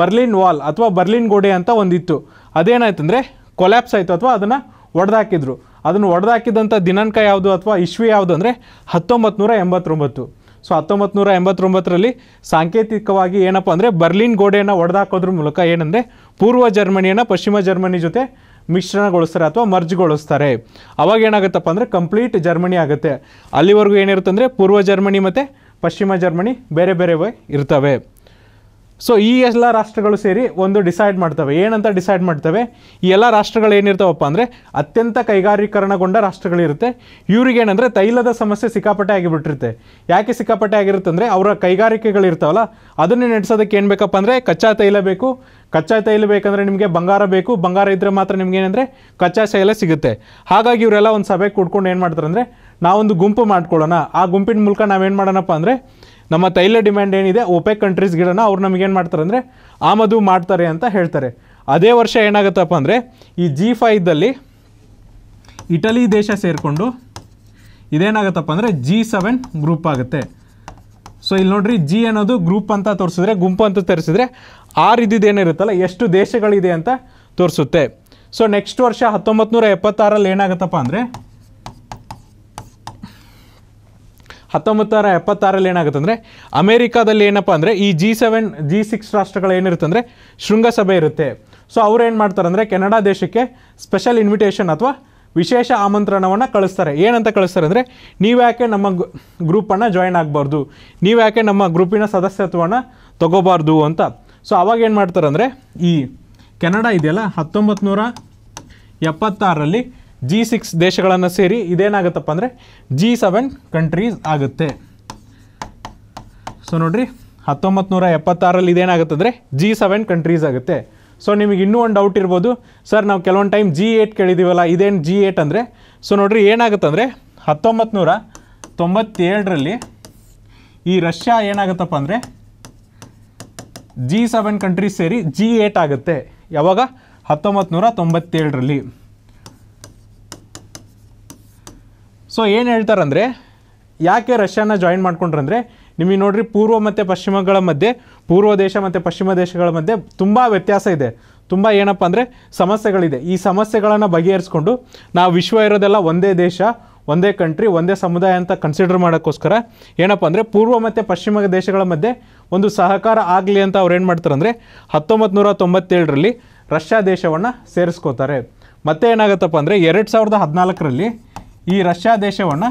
[SPEAKER 1] ಬರ್ಲಿನ್ ವಾಲ್ ಅಥವಾ ಬರ್ಲಿನ್ ಗೋಡೆ ಅಂತ ಒಂದಿತ್ತು ಅದೇನಾಯ್ತು ಅಂದರೆ ಕೊಲ್ಯಾಪ್ಸ್ ಆಯಿತು ಅಥವಾ ಅದನ್ನು ಒಡೆದಾಕಿದ್ರು ಅದನ್ನು ಒಡೆದಾಕಿದಂಥ ದಿನಾಂಕ ಯಾವುದು ಅಥವಾ ಇಶ್ವಿ ಯಾವುದು ಅಂದರೆ ಹತ್ತೊಂಬತ್ತು ನೂರ ಎಂಬತ್ತೊಂಬತ್ತು ಸೊ ಹತ್ತೊಂಬತ್ತು ನೂರ ಎಂಬತ್ತೊಂಬತ್ತರಲ್ಲಿ ಸಾಂಕೇತಿಕವಾಗಿ ಏನಪ್ಪ ಅಂದರೆ ಬರ್ಲಿನ್ ಗೋಡೆಯನ್ನು ಒಡೆದಾಕೋದ್ರ ಮೂಲಕ ಏನಂದರೆ ಪೂರ್ವ ಜರ್ಮನಿಯನ್ನು ಪಶ್ಚಿಮ ಜರ್ಮನಿ ಜೊತೆ ಮಿಶ್ರಣಗೊಳಿಸ್ತಾರೆ ಅಥವಾ ಮರ್ಜ್ಗೊಳಿಸ್ತಾರೆ ಅವಾಗ ಏನಾಗುತ್ತಪ್ಪ ಅಂದರೆ ಕಂಪ್ಲೀಟ್ ಜರ್ಮನಿ ಆಗುತ್ತೆ ಅಲ್ಲಿವರೆಗೂ ಏನಿರುತ್ತಂದರೆ ಪೂರ್ವ ಜರ್ಮನಿ ಮತ್ತು ಪಶ್ಚಿಮ ಜರ್ಮನಿ ಬೇರೆ ಬೇರೆ ಇರ್ತವೆ ಸೊ ಈ ಎಲ್ಲ ರಾಷ್ಟ್ರಗಳು ಸೇರಿ ಒಂದು ಡಿಸೈಡ್ ಮಾಡ್ತವೆ ಏನಂತ ಡಿಸೈಡ್ ಮಾಡ್ತವೆ ಈ ಎಲ್ಲ ರಾಷ್ಟ್ರಗಳು ಏನಿರ್ತಾವಪ್ಪ ಅಂದರೆ ಅತ್ಯಂತ ಕೈಗಾರೀಕರಣಗೊಂಡ ರಾಷ್ಟ್ರಗಳಿರುತ್ತೆ ಏನಂದರೆ ತೈಲದ ಸಮಸ್ಯೆ ಸಿಕ್ಕಾಪಟ್ಟೆ ಆಗಿಬಿಟ್ಟಿರುತ್ತೆ ಯಾಕೆ ಸಿಕ್ಕಾಪಟ್ಟೆ ಆಗಿರುತ್ತೆ ಅಂದರೆ ಅವರ ಇರ್ತಾವಲ್ಲ ಅದನ್ನು ನಡೆಸೋದಕ್ಕೆ ಏನು ಬೇಕಪ್ಪ ಅಂದರೆ ಕಚ್ಚಾ ತೈಲ ಬೇಕು ಕಚ್ಚಾ ತೈಲ ಬೇಕಂದರೆ ನಿಮಗೆ ಬಂಗಾರ ಬೇಕು ಬಂಗಾರ ಇದ್ದರೆ ಮಾತ್ರ ನಿಮ್ಗೆ ಕಚ್ಚಾ ತೈಲ ಸಿಗುತ್ತೆ ಹಾಗಾಗಿ ಇವರೆಲ್ಲ ಒಂದು ಸಭೆ ಕೂಡ್ಕೊಂಡು ಏನು ಮಾಡ್ತಾರೆ ಅಂದರೆ ನಾವೊಂದು ಗುಂಪು ಮಾಡ್ಕೊಳ್ಳೋಣ ಆ ಗುಂಪಿನ ಮೂಲಕ ನಾವೇನು ಮಾಡೋಣಪ್ಪ ಅಂದರೆ ನಮ್ಮ ತೈಲ ಡಿಮ್ಯಾಂಡ್ ಏನಿದೆ ಒಪೆಕ್ ಗಿಡನ ಅವ್ರು ನಮಗೇನು ಮಾಡ್ತಾರೆ ಅಂದರೆ ಆಮದು ಮಾಡ್ತಾರೆ ಅಂತ ಹೇಳ್ತಾರೆ ಅದೇ ವರ್ಷ ಏನಾಗುತ್ತಪ್ಪ ಅಂದರೆ ಈ ಜಿ ಫೈದಲ್ಲಿ ಇಟಲಿ ದೇಶ ಸೇರಿಕೊಂಡು ಇದೇನಾಗುತ್ತಪ್ಪ ಅಂದರೆ ಜಿ ಸೆವೆನ್ ಗ್ರೂಪ್ ಆಗುತ್ತೆ ಸೊ ಇಲ್ಲಿ ನೋಡ್ರಿ ಜಿ ಅನ್ನೋದು ಗ್ರೂಪ್ ಅಂತ ತೋರಿಸಿದ್ರೆ ಗುಂಪು ಅಂತ ತೋರಿಸಿದ್ರೆ ಆರ್ ಇದ್ದಿದ್ದೇನಿರುತ್ತಲ್ಲ ಎಷ್ಟು ದೇಶಗಳಿದೆ ಅಂತ ತೋರಿಸುತ್ತೆ ಸೊ ನೆಕ್ಸ್ಟ್ ವರ್ಷ ಹತ್ತೊಂಬತ್ತು ನೂರ ಎಪ್ಪತ್ತಾರಲ್ಲಿ ಏನಾಗುತ್ತಪ್ಪ ಅಂದರೆ ಹತ್ತೊಂಬತ್ತು ನೂರ ಎಪ್ಪತ್ತಾರಲ್ಲಿ ಏನಾಗುತ್ತೆ ಅಂದರೆ ಅಮೇರಿಕಾದಲ್ಲಿ ಏನಪ್ಪ ಅಂದರೆ ಈ ಜಿ ಸೆವೆನ್ ಜಿ ಸಿಕ್ಸ್ ರಾಷ್ಟ್ರಗಳು ಏನಿರುತ್ತೆ ಅಂದರೆ ಶೃಂಗಸಭೆ ಇರುತ್ತೆ ಸೊ ಅವ್ರು ಏನು ಮಾಡ್ತಾರೆ ಅಂದರೆ ಕೆನಡಾ ದೇಶಕ್ಕೆ ಸ್ಪೆಷಲ್ ಇನ್ವಿಟೇಷನ್ ಅಥವಾ ವಿಶೇಷ ಆಮಂತ್ರಣವನ್ನು ಕಳಿಸ್ತಾರೆ ಏನಂತ ಕಳಿಸ್ತಾರೆ ಅಂದರೆ ಯಾಕೆ ನಮ್ಮ ಗ್ರೂಪನ್ನು ಜಾಯಿನ್ ಆಗಬಾರ್ದು ನೀವ್ಯಾಕೆ ನಮ್ಮ ಗ್ರೂಪಿನ ಸದಸ್ಯತ್ವವನ್ನು ತೊಗೋಬಾರ್ದು ಅಂತ ಸೊ ಅವಾಗ ಏನು ಮಾಡ್ತಾರೆ ಅಂದರೆ ಈ ಕೆನಡಾ ಇದೆಯಲ್ಲ ಹತ್ತೊಂಬತ್ತು ನೂರ ಎಪ್ಪತ್ತಾರರಲ್ಲಿ ಜಿ ಸಿಕ್ಸ್ ದೇಶಗಳನ್ನು ಸೇರಿ ಇದೇನಾಗುತ್ತಪ್ಪ ಅಂದರೆ ಜಿ ಸೆವೆನ್ ಕಂಟ್ರೀಸ್ ಆಗುತ್ತೆ ಸೊ ನೋಡ್ರಿ ಹತ್ತೊಂಬತ್ತು ನೂರ ಎಪ್ಪತ್ತಾರಲ್ಲಿ ಇದೇನಾಗುತ್ತೆ ಜಿ ಸೆವೆನ್ ಕಂಟ್ರೀಸ್ ಆಗುತ್ತೆ ಸೊ ನಿಮಗೆ ಇನ್ನೂ ಒಂದು ಡೌಟ್ ಇರ್ಬೋದು ಸರ್ ನಾವು ಕೆಲವೊಂದು ಟೈಮ್ ಜಿ ಏಟ್ ಕೇಳಿದ್ದೀವಲ್ಲ ಇದೇನು ಜಿ ಏಟ್ ಅಂದರೆ ಸೊ ನೋಡಿರಿ ಏನಾಗುತ್ತೆ ಅಂದರೆ ಹತ್ತೊಂಬತ್ತು ನೂರ ತೊಂಬತ್ತೇಳರಲ್ಲಿ ಈ ರಷ್ಯಾ ಏನಾಗುತ್ತಪ್ಪ ಅಂದರೆ ಜಿ ಸೆವೆನ್ ಕಂಟ್ರೀಸ್ ಸೇರಿ ಜಿ ಏಟ್ ಆಗುತ್ತೆ ಯಾವಾಗ ಹತ್ತೊಂಬತ್ತು ನೂರ ತೊಂಬತ್ತೇಳರಲ್ಲಿ ಸೊ ಏನು ಹೇಳ್ತಾರಂದರೆ ಯಾಕೆ ರಷ್ಯಾನ ಜಾಯಿನ್ ಮಾಡ್ಕೊಂಡ್ರಂದರೆ ನಿಮಗೆ ನೋಡ್ರಿ ಪೂರ್ವ ಮತ್ತು ಪಶ್ಚಿಮಗಳ ಮಧ್ಯೆ ಪೂರ್ವ ದೇಶ ಮತ್ತು ಪಶ್ಚಿಮ ದೇಶಗಳ ಮಧ್ಯೆ ತುಂಬ ವ್ಯತ್ಯಾಸ ಇದೆ ತುಂಬ ಏನಪ್ಪ ಅಂದರೆ ಸಮಸ್ಯೆಗಳಿದೆ ಈ ಸಮಸ್ಯೆಗಳನ್ನು ಬಗೆಹರಿಸ್ಕೊಂಡು ನಾವು ವಿಶ್ವ ಇರೋದೆಲ್ಲ ಒಂದೇ ದೇಶ ಒಂದೇ ಕಂಟ್ರಿ ಒಂದೇ ಸಮುದಾಯ ಅಂತ ಕನ್ಸಿಡರ್ ಮಾಡೋಕ್ಕೋಸ್ಕರ ಏನಪ್ಪ ಅಂದರೆ ಪೂರ್ವ ಮತ್ತು ಪಶ್ಚಿಮ ದೇಶಗಳ ಮಧ್ಯೆ ಒಂದು ಸಹಕಾರ ಆಗಲಿ ಅಂತ ಅವ್ರು ಏನು ಮಾಡ್ತಾರೆ ಅಂದರೆ ಹತ್ತೊಂಬತ್ತು ನೂರ ತೊಂಬತ್ತೇಳರಲ್ಲಿ ರಷ್ಯಾ ದೇಶವನ್ನು ಸೇರಿಸ್ಕೋತಾರೆ ಮತ್ತೆ ಏನಾಗುತ್ತಪ್ಪ ಅಂದರೆ ಎರಡು ಸಾವಿರದ ಹದಿನಾಲ್ಕರಲ್ಲಿ ಈ ರಷ್ಯಾ ದೇಶವನ್ನು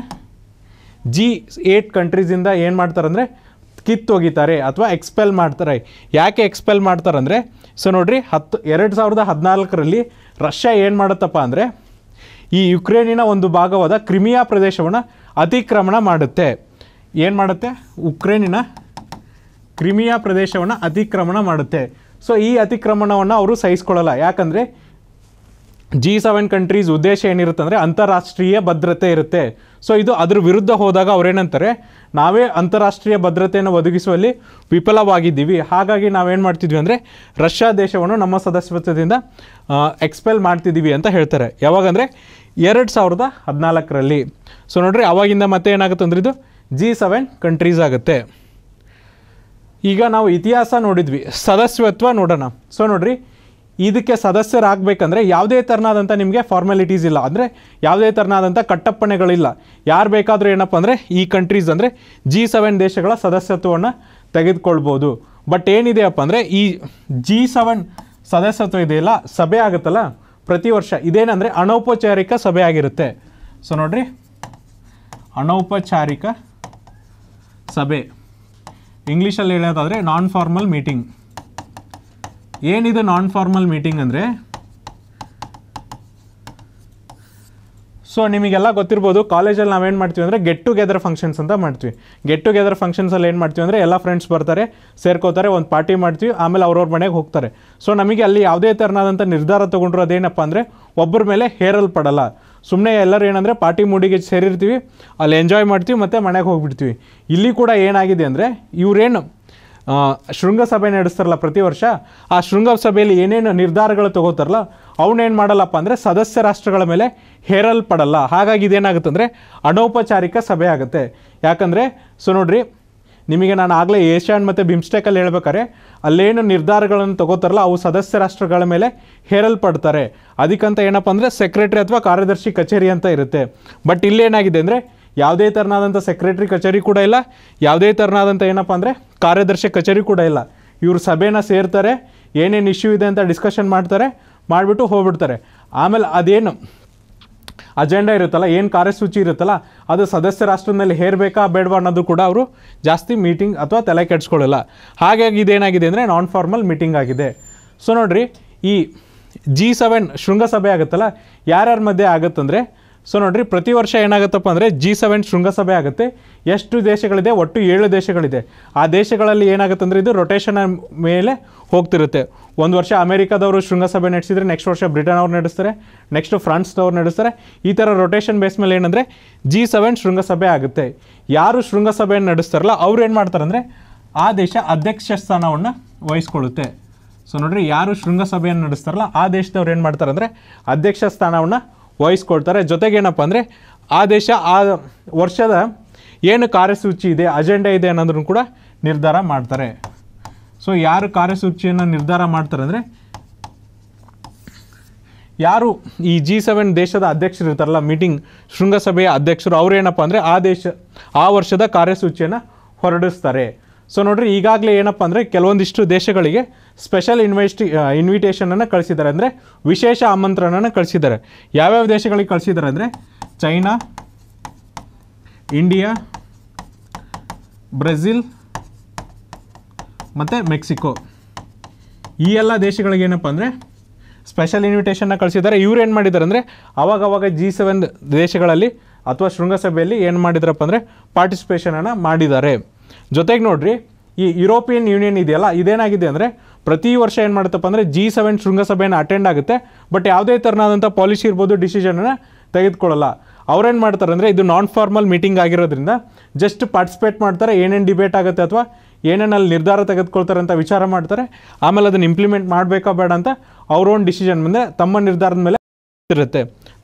[SPEAKER 1] ಜಿ ಏಟ್ ಕಂಟ್ರೀಸಿಂದ ಏನು ಮಾಡ್ತಾರಂದರೆ ಕಿತ್ತೊಗಿತಾರೆ ಅಥವಾ ಎಕ್ಸ್ಪೆಲ್ ಮಾಡ್ತಾರೆ ಯಾಕೆ ಎಕ್ಸ್ಪೆಲ್ ಮಾಡ್ತಾರಂದರೆ ಸೊ ನೋಡಿರಿ ಹತ್ತು ಎರಡು ಸಾವಿರದ ಹದಿನಾಲ್ಕರಲ್ಲಿ ರಷ್ಯಾ ಏನು ಮಾಡುತ್ತಪ್ಪ ಅಂದರೆ ಈ ಯುಕ್ರೇನಿನ ಒಂದು ಭಾಗವಾದ ಕ್ರಿಮಿಯಾ ಪ್ರದೇಶವನ್ನು ಅತಿಕ್ರಮಣ ಮಾಡುತ್ತೆ ಏನು ಮಾಡುತ್ತೆ ಉಕ್ರೇನಿನ ಕ್ರಿಮಿಯಾ ಪ್ರದೇಶವನ್ನು ಅತಿಕ್ರಮಣ ಮಾಡುತ್ತೆ ಸೊ ಈ ಅತಿಕ್ರಮಣವನ್ನು ಅವರು ಸಹಿಸ್ಕೊಳ್ಳಲ್ಲ ಯಾಕಂದರೆ ಜಿ ಸೆವೆನ್ ಕಂಟ್ರೀಸ್ ಉದ್ದೇಶ ಏನಿರುತ್ತೆ ಅಂದರೆ ಅಂತಾರಾಷ್ಟ್ರೀಯ ಭದ್ರತೆ ಇರುತ್ತೆ ಸೊ ಇದು ಅದ್ರ ವಿರುದ್ಧ ಹೋದಾಗ ಅವರೇನಂತಾರೆ ನಾವೇ ಅಂತಾರಾಷ್ಟ್ರೀಯ ಭದ್ರತೆಯನ್ನು ಒದಗಿಸುವಲ್ಲಿ ವಿಫಲವಾಗಿದ್ದೀವಿ ಹಾಗಾಗಿ ನಾವೇನು ಮಾಡ್ತಿದ್ವಿ ಅಂದರೆ ರಷ್ಯಾ ದೇಶವನ್ನು ನಮ್ಮ ಸದಸ್ಯತ್ವದಿಂದ ಎಕ್ಸ್ಪೆಲ್ ಮಾಡ್ತಿದ್ದೀವಿ ಅಂತ ಹೇಳ್ತಾರೆ ಯಾವಾಗಂದರೆ ಎರಡು ಸಾವಿರದ ಹದಿನಾಲ್ಕರಲ್ಲಿ ಸೊ ನೋಡ್ರಿ ಅವಾಗಿಂದ ಮತ್ತೆ ಏನಾಗುತ್ತೆ ಅಂದರೆ ಇದು ಜಿ ಸೆವೆನ್ ಕಂಟ್ರೀಸ್ ಆಗುತ್ತೆ ಈಗ ನಾವು ಇತಿಹಾಸ ನೋಡಿದ್ವಿ ಸದಸ್ಯತ್ವ ನೋಡೋಣ ಸೊ ನೋಡ್ರಿ ಇದಕ್ಕೆ ಸದಸ್ಯರಾಗಬೇಕಂದ್ರೆ ಯಾವುದೇ ಥರನಾದಂಥ ನಿಮಗೆ ಫಾರ್ಮಾಲಿಟೀಸ್ ಇಲ್ಲ ಅಂದರೆ ಯಾವುದೇ ತರನಾದಂಥ ಕಟ್ಟಪ್ಪಣೆಗಳಿಲ್ಲ ಯಾರು ಬೇಕಾದರೂ ಏನಪ್ಪ ಅಂದರೆ ಈ ಕಂಟ್ರೀಸ್ ಅಂದರೆ ಜಿ ಸೆವೆನ್ ದೇಶಗಳ ಸದಸ್ಯತ್ವವನ್ನು ತೆಗೆದುಕೊಳ್ಬೋದು ಬಟ್ ಏನಿದೆಯಪ್ಪ ಅಂದರೆ ಈ ಜಿ ಸೆವೆನ್ ಸದಸ್ಯತ್ವ ಇದೆಯಲ್ಲ ಸಭೆ ಆಗುತ್ತಲ್ಲ ಪ್ರತಿ ವರ್ಷ ಇದೇನಂದರೆ ಅನೌಪಚಾರಿಕ ಸಭೆ ಆಗಿರುತ್ತೆ ಸೊ ನೋಡಿರಿ ಅನೌಪಚಾರಿಕ ಸಭೆ ಇಂಗ್ಲೀಷಲ್ಲಿ ಹೇಳೋದಾದರೆ ನಾನ್ ಫಾರ್ಮಲ್ ಮೀಟಿಂಗ್ ಏನಿದು ನಾನ್ ಫಾರ್ಮಲ್ ಮೀಟಿಂಗ್ ಅಂದರೆ ಸೊ ನಿಮಗೆಲ್ಲ ಗೊತ್ತಿರ್ಬೋದು ಕಾಲೇಜಲ್ಲಿ ನಾವೇನು ಮಾಡ್ತೀವಿ ಅಂದರೆ ಗೆಟ್ ಟುಗೆದರ್ ಫಂಕ್ಷನ್ಸ್ ಅಂತ ಮಾಡ್ತೀವಿ ಗೆಟ್ ಟುಗೆದರ್ ಫಂಕ್ಷನ್ಸಲ್ಲಿ ಏನು ಮಾಡ್ತೀವಿ ಅಂದರೆ ಎಲ್ಲ ಫ್ರೆಂಡ್ಸ್ ಬರ್ತಾರೆ ಸೇರ್ಕೋತಾರೆ ಒಂದು ಪಾರ್ಟಿ ಮಾಡ್ತೀವಿ ಆಮೇಲೆ ಅವ್ರವ್ರ ಮನೆಗೆ ಹೋಗ್ತಾರೆ ಸೊ ನಮಗೆ ಅಲ್ಲಿ ಯಾವುದೇ ಥರನಾದಂಥ ನಿರ್ಧಾರ ತೊಗೊಂಡ್ರು ಅದೇನಪ್ಪ ಅಂದರೆ ಒಬ್ಬರ ಮೇಲೆ ಹೇರಲ್ಪಡಲ್ಲ ಸುಮ್ಮನೆ ಎಲ್ಲರೂ ಏನಂದರೆ ಪಾರ್ಟಿ ಮೂಡಿಗೆ ಸೇರಿರ್ತೀವಿ ಅಲ್ಲಿ ಎಂಜಾಯ್ ಮಾಡ್ತೀವಿ ಮತ್ತು ಮನೆಗೆ ಹೋಗ್ಬಿಡ್ತೀವಿ ಇಲ್ಲಿ ಕೂಡ ಏನಾಗಿದೆ ಅಂದರೆ ಇವರೇನು ಶೃಂಗಸಭೆ ನಡೆಸ್ತಾರಲ್ಲ ಪ್ರತಿ ವರ್ಷ ಆ ಶೃಂಗಸಭೆಯಲ್ಲಿ ಏನೇನು ನಿರ್ಧಾರಗಳು ತಗೋತಾರಲ್ಲ ಅವನ್ನೇನು ಮಾಡಲ್ಲಪ್ಪ ಅಂದರೆ ಸದಸ್ಯ ರಾಷ್ಟ್ರಗಳ ಮೇಲೆ ಹೇರಲ್ಪಡಲ್ಲ ಹಾಗಾಗಿ ಇದೇನಾಗುತ್ತೆ ಅಂದರೆ ಅನೌಪಚಾರಿಕ ಸಭೆ ಆಗುತ್ತೆ ಯಾಕಂದರೆ ಸೊ ನೋಡ್ರಿ ನಿಮಗೆ ನಾನು ಆಗಲೇ ಏಷ್ಯಾನ್ ಮತ್ತು ಬಿಮ್ಸ್ಟೆಕಲ್ಲಿ ಹೇಳ್ಬೇಕಾದ್ರೆ ಅಲ್ಲೇನು ನಿರ್ಧಾರಗಳನ್ನು ತಗೋತಾರಲ್ಲ ಅವು ಸದಸ್ಯ ರಾಷ್ಟ್ರಗಳ ಮೇಲೆ ಹೇರಲ್ಪಡ್ತಾರೆ ಅದಕ್ಕಂತ ಏನಪ್ಪ ಅಂದರೆ ಸೆಕ್ರೆಟ್ರಿ ಅಥವಾ ಕಾರ್ಯದರ್ಶಿ ಕಚೇರಿ ಅಂತ ಇರುತ್ತೆ ಬಟ್ ಇಲ್ಲೇನಾಗಿದೆ ಅಂದರೆ ಯಾವುದೇ ಥರನಾದಂಥ ಸೆಕ್ರೆಟರಿ ಕಚೇರಿ ಕೂಡ ಇಲ್ಲ ಯಾವುದೇ ಥರನಾದಂಥ ಏನಪ್ಪ ಅಂದರೆ ಕಾರ್ಯದರ್ಶಿ ಕಚೇರಿ ಕೂಡ ಇಲ್ಲ ಇವರು ಸಭೆನ ಸೇರ್ತಾರೆ ಏನೇನು ಇಶ್ಯೂ ಇದೆ ಅಂತ ಡಿಸ್ಕಷನ್ ಮಾಡ್ತಾರೆ ಮಾಡಿಬಿಟ್ಟು ಹೋಗ್ಬಿಡ್ತಾರೆ ಆಮೇಲೆ ಅದೇನು ಅಜೆಂಡಾ ಇರುತ್ತಲ್ಲ ಏನು ಕಾರ್ಯಸೂಚಿ ಇರುತ್ತಲ್ಲ ಅದು ಸದಸ್ಯ ರಾಷ್ಟ್ರದಲ್ಲಿ ಹೇರಬೇಕಾ ಬೇಡವಾ ಅನ್ನೋದು ಕೂಡ ಅವರು ಜಾಸ್ತಿ ಮೀಟಿಂಗ್ ಅಥವಾ ತಲೆ ಕೆಡಿಸ್ಕೊಳ್ಳಲ್ಲ ಹಾಗಾಗಿ ಇದೇನಾಗಿದೆ ಅಂದರೆ ನಾನ್ ಫಾರ್ಮಲ್ ಮೀಟಿಂಗ್ ಆಗಿದೆ ಸೊ ನೋಡಿರಿ ಈ ಜಿ ಸೆವೆನ್ ಶೃಂಗಸಭೆ ಆಗುತ್ತಲ್ಲ ಯಾರ್ಯಾರ ಮಧ್ಯೆ ಆಗುತ್ತಂದರೆ ಸೊ ನೋಡ್ರಿ ಪ್ರತಿ ವರ್ಷ ಏನಾಗುತ್ತಪ್ಪ ಅಂದರೆ ಜಿ ಸೆವೆನ್ ಶೃಂಗಸಭೆ ಆಗುತ್ತೆ ಎಷ್ಟು ದೇಶಗಳಿದೆ ಒಟ್ಟು ಏಳು ದೇಶಗಳಿದೆ ಆ ದೇಶಗಳಲ್ಲಿ ಏನಾಗುತ್ತೆ ಅಂದರೆ ಇದು ರೊಟೇಷನ್ ಮೇಲೆ ಹೋಗ್ತಿರುತ್ತೆ ಒಂದು ವರ್ಷ ಅಮೆರಿಕಾದವರು ಶೃಂಗಸಭೆ ನಡೆಸಿದರೆ ನೆಕ್ಸ್ಟ್ ವರ್ಷ ಬ್ರಿಟನ್ ಅವ್ರು ನಡೆಸ್ತಾರೆ ನೆಕ್ಸ್ಟ್ ಫ್ರಾನ್ಸ್ನವ್ರು ನಡೆಸ್ತಾರೆ ಈ ಥರ ರೊಟೇಷನ್ ಬೇಸ್ ಮೇಲೆ ಏನಂದರೆ ಜಿ ಸೆವೆನ್ ಶೃಂಗಸಭೆ ಆಗುತ್ತೆ ಯಾರು ಶೃಂಗಸಭೆಯನ್ನು ನಡೆಸ್ತಾರಲ್ಲ ಅವ್ರು ಏನು ಮಾಡ್ತಾರೆ ಅಂದರೆ ಆ ದೇಶ ಅಧ್ಯಕ್ಷ ಸ್ಥಾನವನ್ನು ವಹಿಸ್ಕೊಳ್ಳುತ್ತೆ ಸೊ ನೋಡ್ರಿ ಯಾರು ಶೃಂಗಸಭೆಯನ್ನು ನಡೆಸ್ತಾರಲ್ಲ ಆ ದೇಶದವ್ರು ಏನು ಮಾಡ್ತಾರಂದರೆ ಅಧ್ಯಕ್ಷ ಸ್ಥಾನವನ್ನು ವಹಿಸ್ಕೊಡ್ತಾರೆ ಜೊತೆಗೇನಪ್ಪ ಅಂದರೆ ಆ ದೇಶ ಆ ವರ್ಷದ ಏನು ಕಾರ್ಯಸೂಚಿ ಇದೆ ಅಜೆಂಡಾ ಇದೆ ಅನ್ನೋದನ್ನು ಕೂಡ ನಿರ್ಧಾರ ಮಾಡ್ತಾರೆ ಸೊ ಯಾರು ಕಾರ್ಯಸೂಚಿಯನ್ನು ನಿರ್ಧಾರ ಮಾಡ್ತಾರೆ ಅಂದರೆ ಯಾರು ಈ ಜಿ ಸೆವೆನ್ ದೇಶದ ಅಧ್ಯಕ್ಷರು ಇರ್ತಾರಲ್ಲ ಮೀಟಿಂಗ್ ಶೃಂಗಸಭೆಯ ಅಧ್ಯಕ್ಷರು ಅವರೇನಪ್ಪ ಅಂದರೆ ಆ ದೇಶ ಆ ವರ್ಷದ ಕಾರ್ಯಸೂಚಿಯನ್ನು ಹೊರಡಿಸ್ತಾರೆ ಸೊ ನೋಡ್ರಿ ಈಗಾಗಲೇ ಏನಪ್ಪ ಅಂದರೆ ಕೆಲವೊಂದಿಷ್ಟು ದೇಶಗಳಿಗೆ ಸ್ಪೆಷಲ್ ಇನ್ವೆಸ್ಟಿ ಇನ್ವಿಟೇಷನನ್ನು ಕಳಿಸಿದ್ದಾರೆ ಅಂದರೆ ವಿಶೇಷ ಆಮಂತ್ರಣನ ಕಳಿಸಿದ್ದಾರೆ ಯಾವ್ಯಾವ ದೇಶಗಳಿಗೆ ಕಳಿಸಿದ್ದಾರೆ ಅಂದರೆ ಚೈನಾ ಇಂಡಿಯಾ ಬ್ರೆಜಿಲ್ ಮತ್ತು ಮೆಕ್ಸಿಕೋ ಈ ಎಲ್ಲ ದೇಶಗಳಿಗೆ ಏನಪ್ಪ ಅಂದರೆ ಸ್ಪೆಷಲ್ ಇನ್ವಿಟೇಷನ್ನ ಕಳಿಸಿದ್ದಾರೆ ಇವ್ರು ಏನು ಮಾಡಿದ್ದಾರೆ ಅಂದರೆ ಅವಾಗವಾಗ ಜಿ ಸೆವೆನ್ ದೇಶಗಳಲ್ಲಿ ಅಥವಾ ಶೃಂಗಸಭೆಯಲ್ಲಿ ಏನು ಮಾಡಿದ್ರಪ್ಪ ಅಂದರೆ ಪಾರ್ಟಿಸಿಪೇಷನನ್ನು ಮಾಡಿದ್ದಾರೆ ಜೊತೆಗೆ ನೋಡ್ರಿ ಈ ಯುರೋಪಿಯನ್ ಯೂನಿಯನ್ ಇದೆಯಲ್ಲ ಇದೇನಾಗಿದೆ ಅಂದರೆ ಪ್ರತಿ ವರ್ಷ ಏನು ಮಾಡುತ್ತಪ್ಪ ಅಂದರೆ ಜಿ ಸೆವೆನ್ ಶೃಂಗಸಭೆಯನ್ನು ಅಟೆಂಡ್ ಆಗುತ್ತೆ ಬಟ್ ಯಾವುದೇ ಥರನಾದಂಥ ಪಾಲಿಸಿ ಇರ್ಬೋದು ಡಿಸಿಷನನ್ನು ತೆಗೆದುಕೊಳ್ಳಲ್ಲ ಅವ್ರೇನು ಮಾಡ್ತಾರೆ ಅಂದರೆ ಇದು ನಾನ್ ಫಾರ್ಮಲ್ ಮೀಟಿಂಗ್ ಆಗಿರೋದ್ರಿಂದ ಜಸ್ಟ್ ಪಾರ್ಟಿಸಿಪೇಟ್ ಮಾಡ್ತಾರೆ ಏನೇನು ಡಿಬೇಟ್ ಆಗುತ್ತೆ ಅಥವಾ ಏನೇನು ಅಲ್ಲಿ ನಿರ್ಧಾರ ತೆಗೆದುಕೊಳ್ತಾರೆ ಅಂತ ವಿಚಾರ ಮಾಡ್ತಾರೆ ಆಮೇಲೆ ಅದನ್ನು ಇಂಪ್ಲಿಮೆಂಟ್ ಮಾಡಬೇಕಾ ಬೇಡ ಅಂತ ಅವ್ರ ಓನ್ ಡಿಸಿಷನ್ ಮುಂದೆ ತಮ್ಮ ನಿರ್ಧಾರದ ಮೇಲೆ ಇರುತ್ತೆ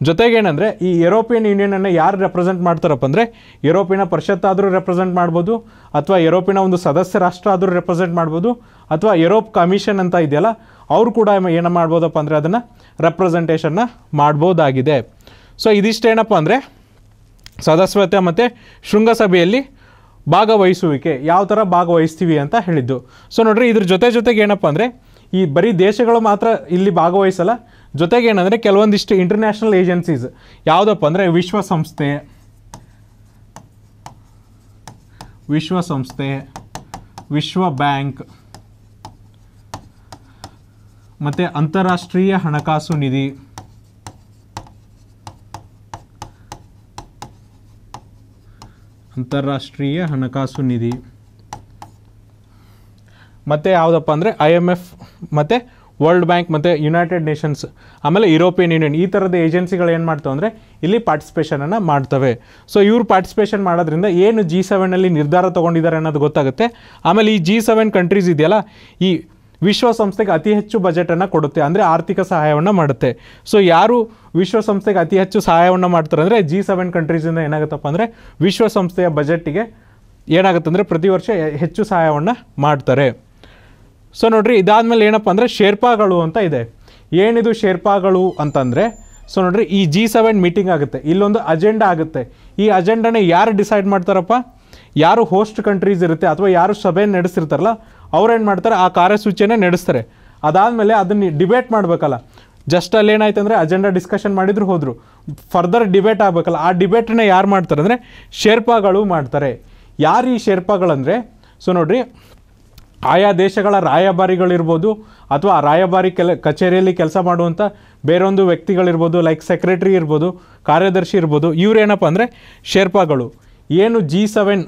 [SPEAKER 1] ಜೊತೆಗೇನಂದರೆ ಈ ಯುರೋಪಿಯನ್ ಯೂನಿಯನನ್ನು ಯಾರು ರೆಪ್ರೆಸೆಂಟ್ ಮಾಡ್ತಾರಪ್ಪ ಅಂದರೆ ಯುರೋಪಿನ ಪರಿಷತ್ ಆದರೂ ರೆಪ್ರೆಸೆಂಟ್ ಮಾಡ್ಬೋದು ಅಥವಾ ಯುರೋಪಿನ ಒಂದು ಸದಸ್ಯ ರಾಷ್ಟ್ರ ಆದರೂ ರೆಪ್ರೆಸೆಂಟ್ ಮಾಡ್ಬೋದು ಅಥವಾ ಯುರೋಪ್ ಕಮಿಷನ್ ಅಂತ ಇದೆಯಲ್ಲ ಅವರು ಕೂಡ ಏನು ಮಾಡ್ಬೋದಪ್ಪ ಅಂದರೆ ಅದನ್ನು ರೆಪ್ರೆಸೆಂಟೇಷನ್ನ ಮಾಡ್ಬೋದಾಗಿದೆ ಸೊ ಇದಿಷ್ಟೇನಪ್ಪ ಅಂದರೆ ಸದಸ್ಯತೆ ಮತ್ತು ಶೃಂಗಸಭೆಯಲ್ಲಿ ಭಾಗವಹಿಸುವಿಕೆ ಯಾವ ಥರ ಭಾಗವಹಿಸ್ತೀವಿ ಅಂತ ಹೇಳಿದ್ದು ಸೊ ನೋಡ್ರಿ ಇದ್ರ ಜೊತೆ ಜೊತೆಗೆ ಏನಪ್ಪ ಅಂದರೆ ಈ ಬರೀ ದೇಶಗಳು ಮಾತ್ರ ಇಲ್ಲಿ ಭಾಗವಹಿಸಲ್ಲ ಜೊತೆಗೆ ಏನಂದರೆ ಕೆಲವೊಂದಿಷ್ಟು ಇಂಟರ್ನ್ಯಾಷನಲ್ ಏಜೆನ್ಸೀಸ್ ಯಾವುದಪ್ಪ ಅಂದರೆ ವಿಶ್ವಸಂಸ್ಥೆ ವಿಶ್ವಸಂಸ್ಥೆ ವಿಶ್ವ ಬ್ಯಾಂಕ್ ಮತ್ತು ಅಂತಾರಾಷ್ಟ್ರೀಯ ಹಣಕಾಸು ನಿಧಿ ಅಂತಾರಾಷ್ಟ್ರೀಯ ಹಣಕಾಸು ನಿಧಿ ಮತ್ತು ಯಾವುದಪ್ಪ ಅಂದರೆ ಐ ಎಮ್ ಎಫ್ ಮತ್ತು ವರ್ಲ್ಡ್ ಬ್ಯಾಂಕ್ ಮತ್ತು ಯುನೈಟೆಡ್ ನೇಷನ್ಸ್ ಆಮೇಲೆ ಯುರೋಪಿಯನ್ ಯೂನಿಯನ್ ಈ ಥರದ ಏಜೆನ್ಸಿಗಳು ಏನು ಮಾಡ್ತವೆ ಅಂದರೆ ಇಲ್ಲಿ ಪಾರ್ಟಿಸಿಪೇಷನನ್ನು ಮಾಡ್ತವೆ ಸೊ ಇವರು ಪಾರ್ಟಿಸಿಪೇಷನ್ ಮಾಡೋದ್ರಿಂದ ಏನು ಜಿ ಸೆವೆನಲ್ಲಿ ನಿರ್ಧಾರ ತೊಗೊಂಡಿದ್ದಾರೆ ಅನ್ನೋದು ಗೊತ್ತಾಗುತ್ತೆ ಆಮೇಲೆ ಈ ಜಿ ಸೆವೆನ್ ಕಂಟ್ರೀಸ್ ಇದೆಯಲ್ಲ ಈ ವಿಶ್ವಸಂಸ್ಥೆಗೆ ಅತಿ ಹೆಚ್ಚು ಬಜೆಟನ್ನು ಕೊಡುತ್ತೆ ಅಂದರೆ ಆರ್ಥಿಕ ಸಹಾಯವನ್ನು ಮಾಡುತ್ತೆ ಸೊ ಯಾರು ವಿಶ್ವಸಂಸ್ಥೆಗೆ ಅತಿ ಹೆಚ್ಚು ಸಹಾಯವನ್ನು ಮಾಡ್ತಾರೆ ಅಂದರೆ ಜಿ ಸೆವೆನ್ ಕಂಟ್ರೀಸಿಂದ ಏನಾಗುತ್ತಪ್ಪ ಅಂದರೆ ವಿಶ್ವಸಂಸ್ಥೆಯ ಬಜೆಟ್ಟಿಗೆ ಏನಾಗುತ್ತೆ ಅಂದರೆ ಪ್ರತಿ ವರ್ಷ ಹೆಚ್ಚು ಸಹಾಯವನ್ನು ಮಾಡ್ತಾರೆ ಸೊ ನೋಡ್ರಿ ಇದಾದಮೇಲೆ ಏನಪ್ಪ ಅಂದರೆ ಶೇರ್ಪಾಗಳು ಅಂತ ಇದೆ ಏನಿದು ಶೇರ್ಪಾಗಳು ಅಂತಂದರೆ ಸೊ ನೋಡ್ರಿ ಈ ಜಿ ಸೆವೆನ್ ಮೀಟಿಂಗ್ ಆಗುತ್ತೆ ಇಲ್ಲೊಂದು ಅಜೆಂಡಾ ಆಗುತ್ತೆ ಈ ಅಜೆಂಡಾನೇ ಯಾರು ಡಿಸೈಡ್ ಮಾಡ್ತಾರಪ್ಪ ಯಾರು ಹೋಸ್ಟ್ ಕಂಟ್ರೀಸ್ ಇರುತ್ತೆ ಅಥವಾ ಯಾರು ಸಭೆ ನಡೆಸಿರ್ತಾರಲ್ಲ ಅವ್ರು ಏನು ಮಾಡ್ತಾರೆ ಆ ಕಾರ್ಯಸೂಚಿಯನ್ನು ನಡೆಸ್ತಾರೆ ಅದಾದಮೇಲೆ ಅದನ್ನು ಡಿಬೇಟ್ ಮಾಡಬೇಕಲ್ಲ ಜಸ್ಟ್ ಅಲ್ಲಿ ಏನಾಯ್ತು ಅಂದರೆ ಅಜೆಂಡಾ ಡಿಸ್ಕಷನ್ ಮಾಡಿದ್ರು ಹೋದರು ಫರ್ದರ್ ಡಿಬೇಟ್ ಆಗಬೇಕಲ್ಲ ಆ ಡಿಬೇಟನ್ನ ಯಾರು ಮಾಡ್ತಾರೆ ಅಂದರೆ ಶೇರ್ಪಾಗಳು ಮಾಡ್ತಾರೆ ಯಾರು ಈ ಶೇರ್ಪಾಗಳಂದರೆ ಸೊ ನೋಡ್ರಿ ಆಯಾ ದೇಶಗಳ ರಾಯಭಾರಿಗಳಿರ್ಬೋದು ಅಥವಾ ರಾಯಭಾರಿ ಕೆಲ ಕಚೇರಿಯಲ್ಲಿ ಕೆಲಸ ಮಾಡುವಂಥ ಬೇರೊಂದು ವ್ಯಕ್ತಿಗಳಿರ್ಬೋದು ಲೈಕ್ ಸೆಕ್ರೆಟ್ರಿ ಇರ್ಬೋದು ಕಾರ್ಯದರ್ಶಿ ಇರ್ಬೋದು ಇವರೇನಪ್ಪ ಅಂದರೆ ಶೇರ್ಪಾಗಳು ಏನು ಜಿ ಸೆವೆನ್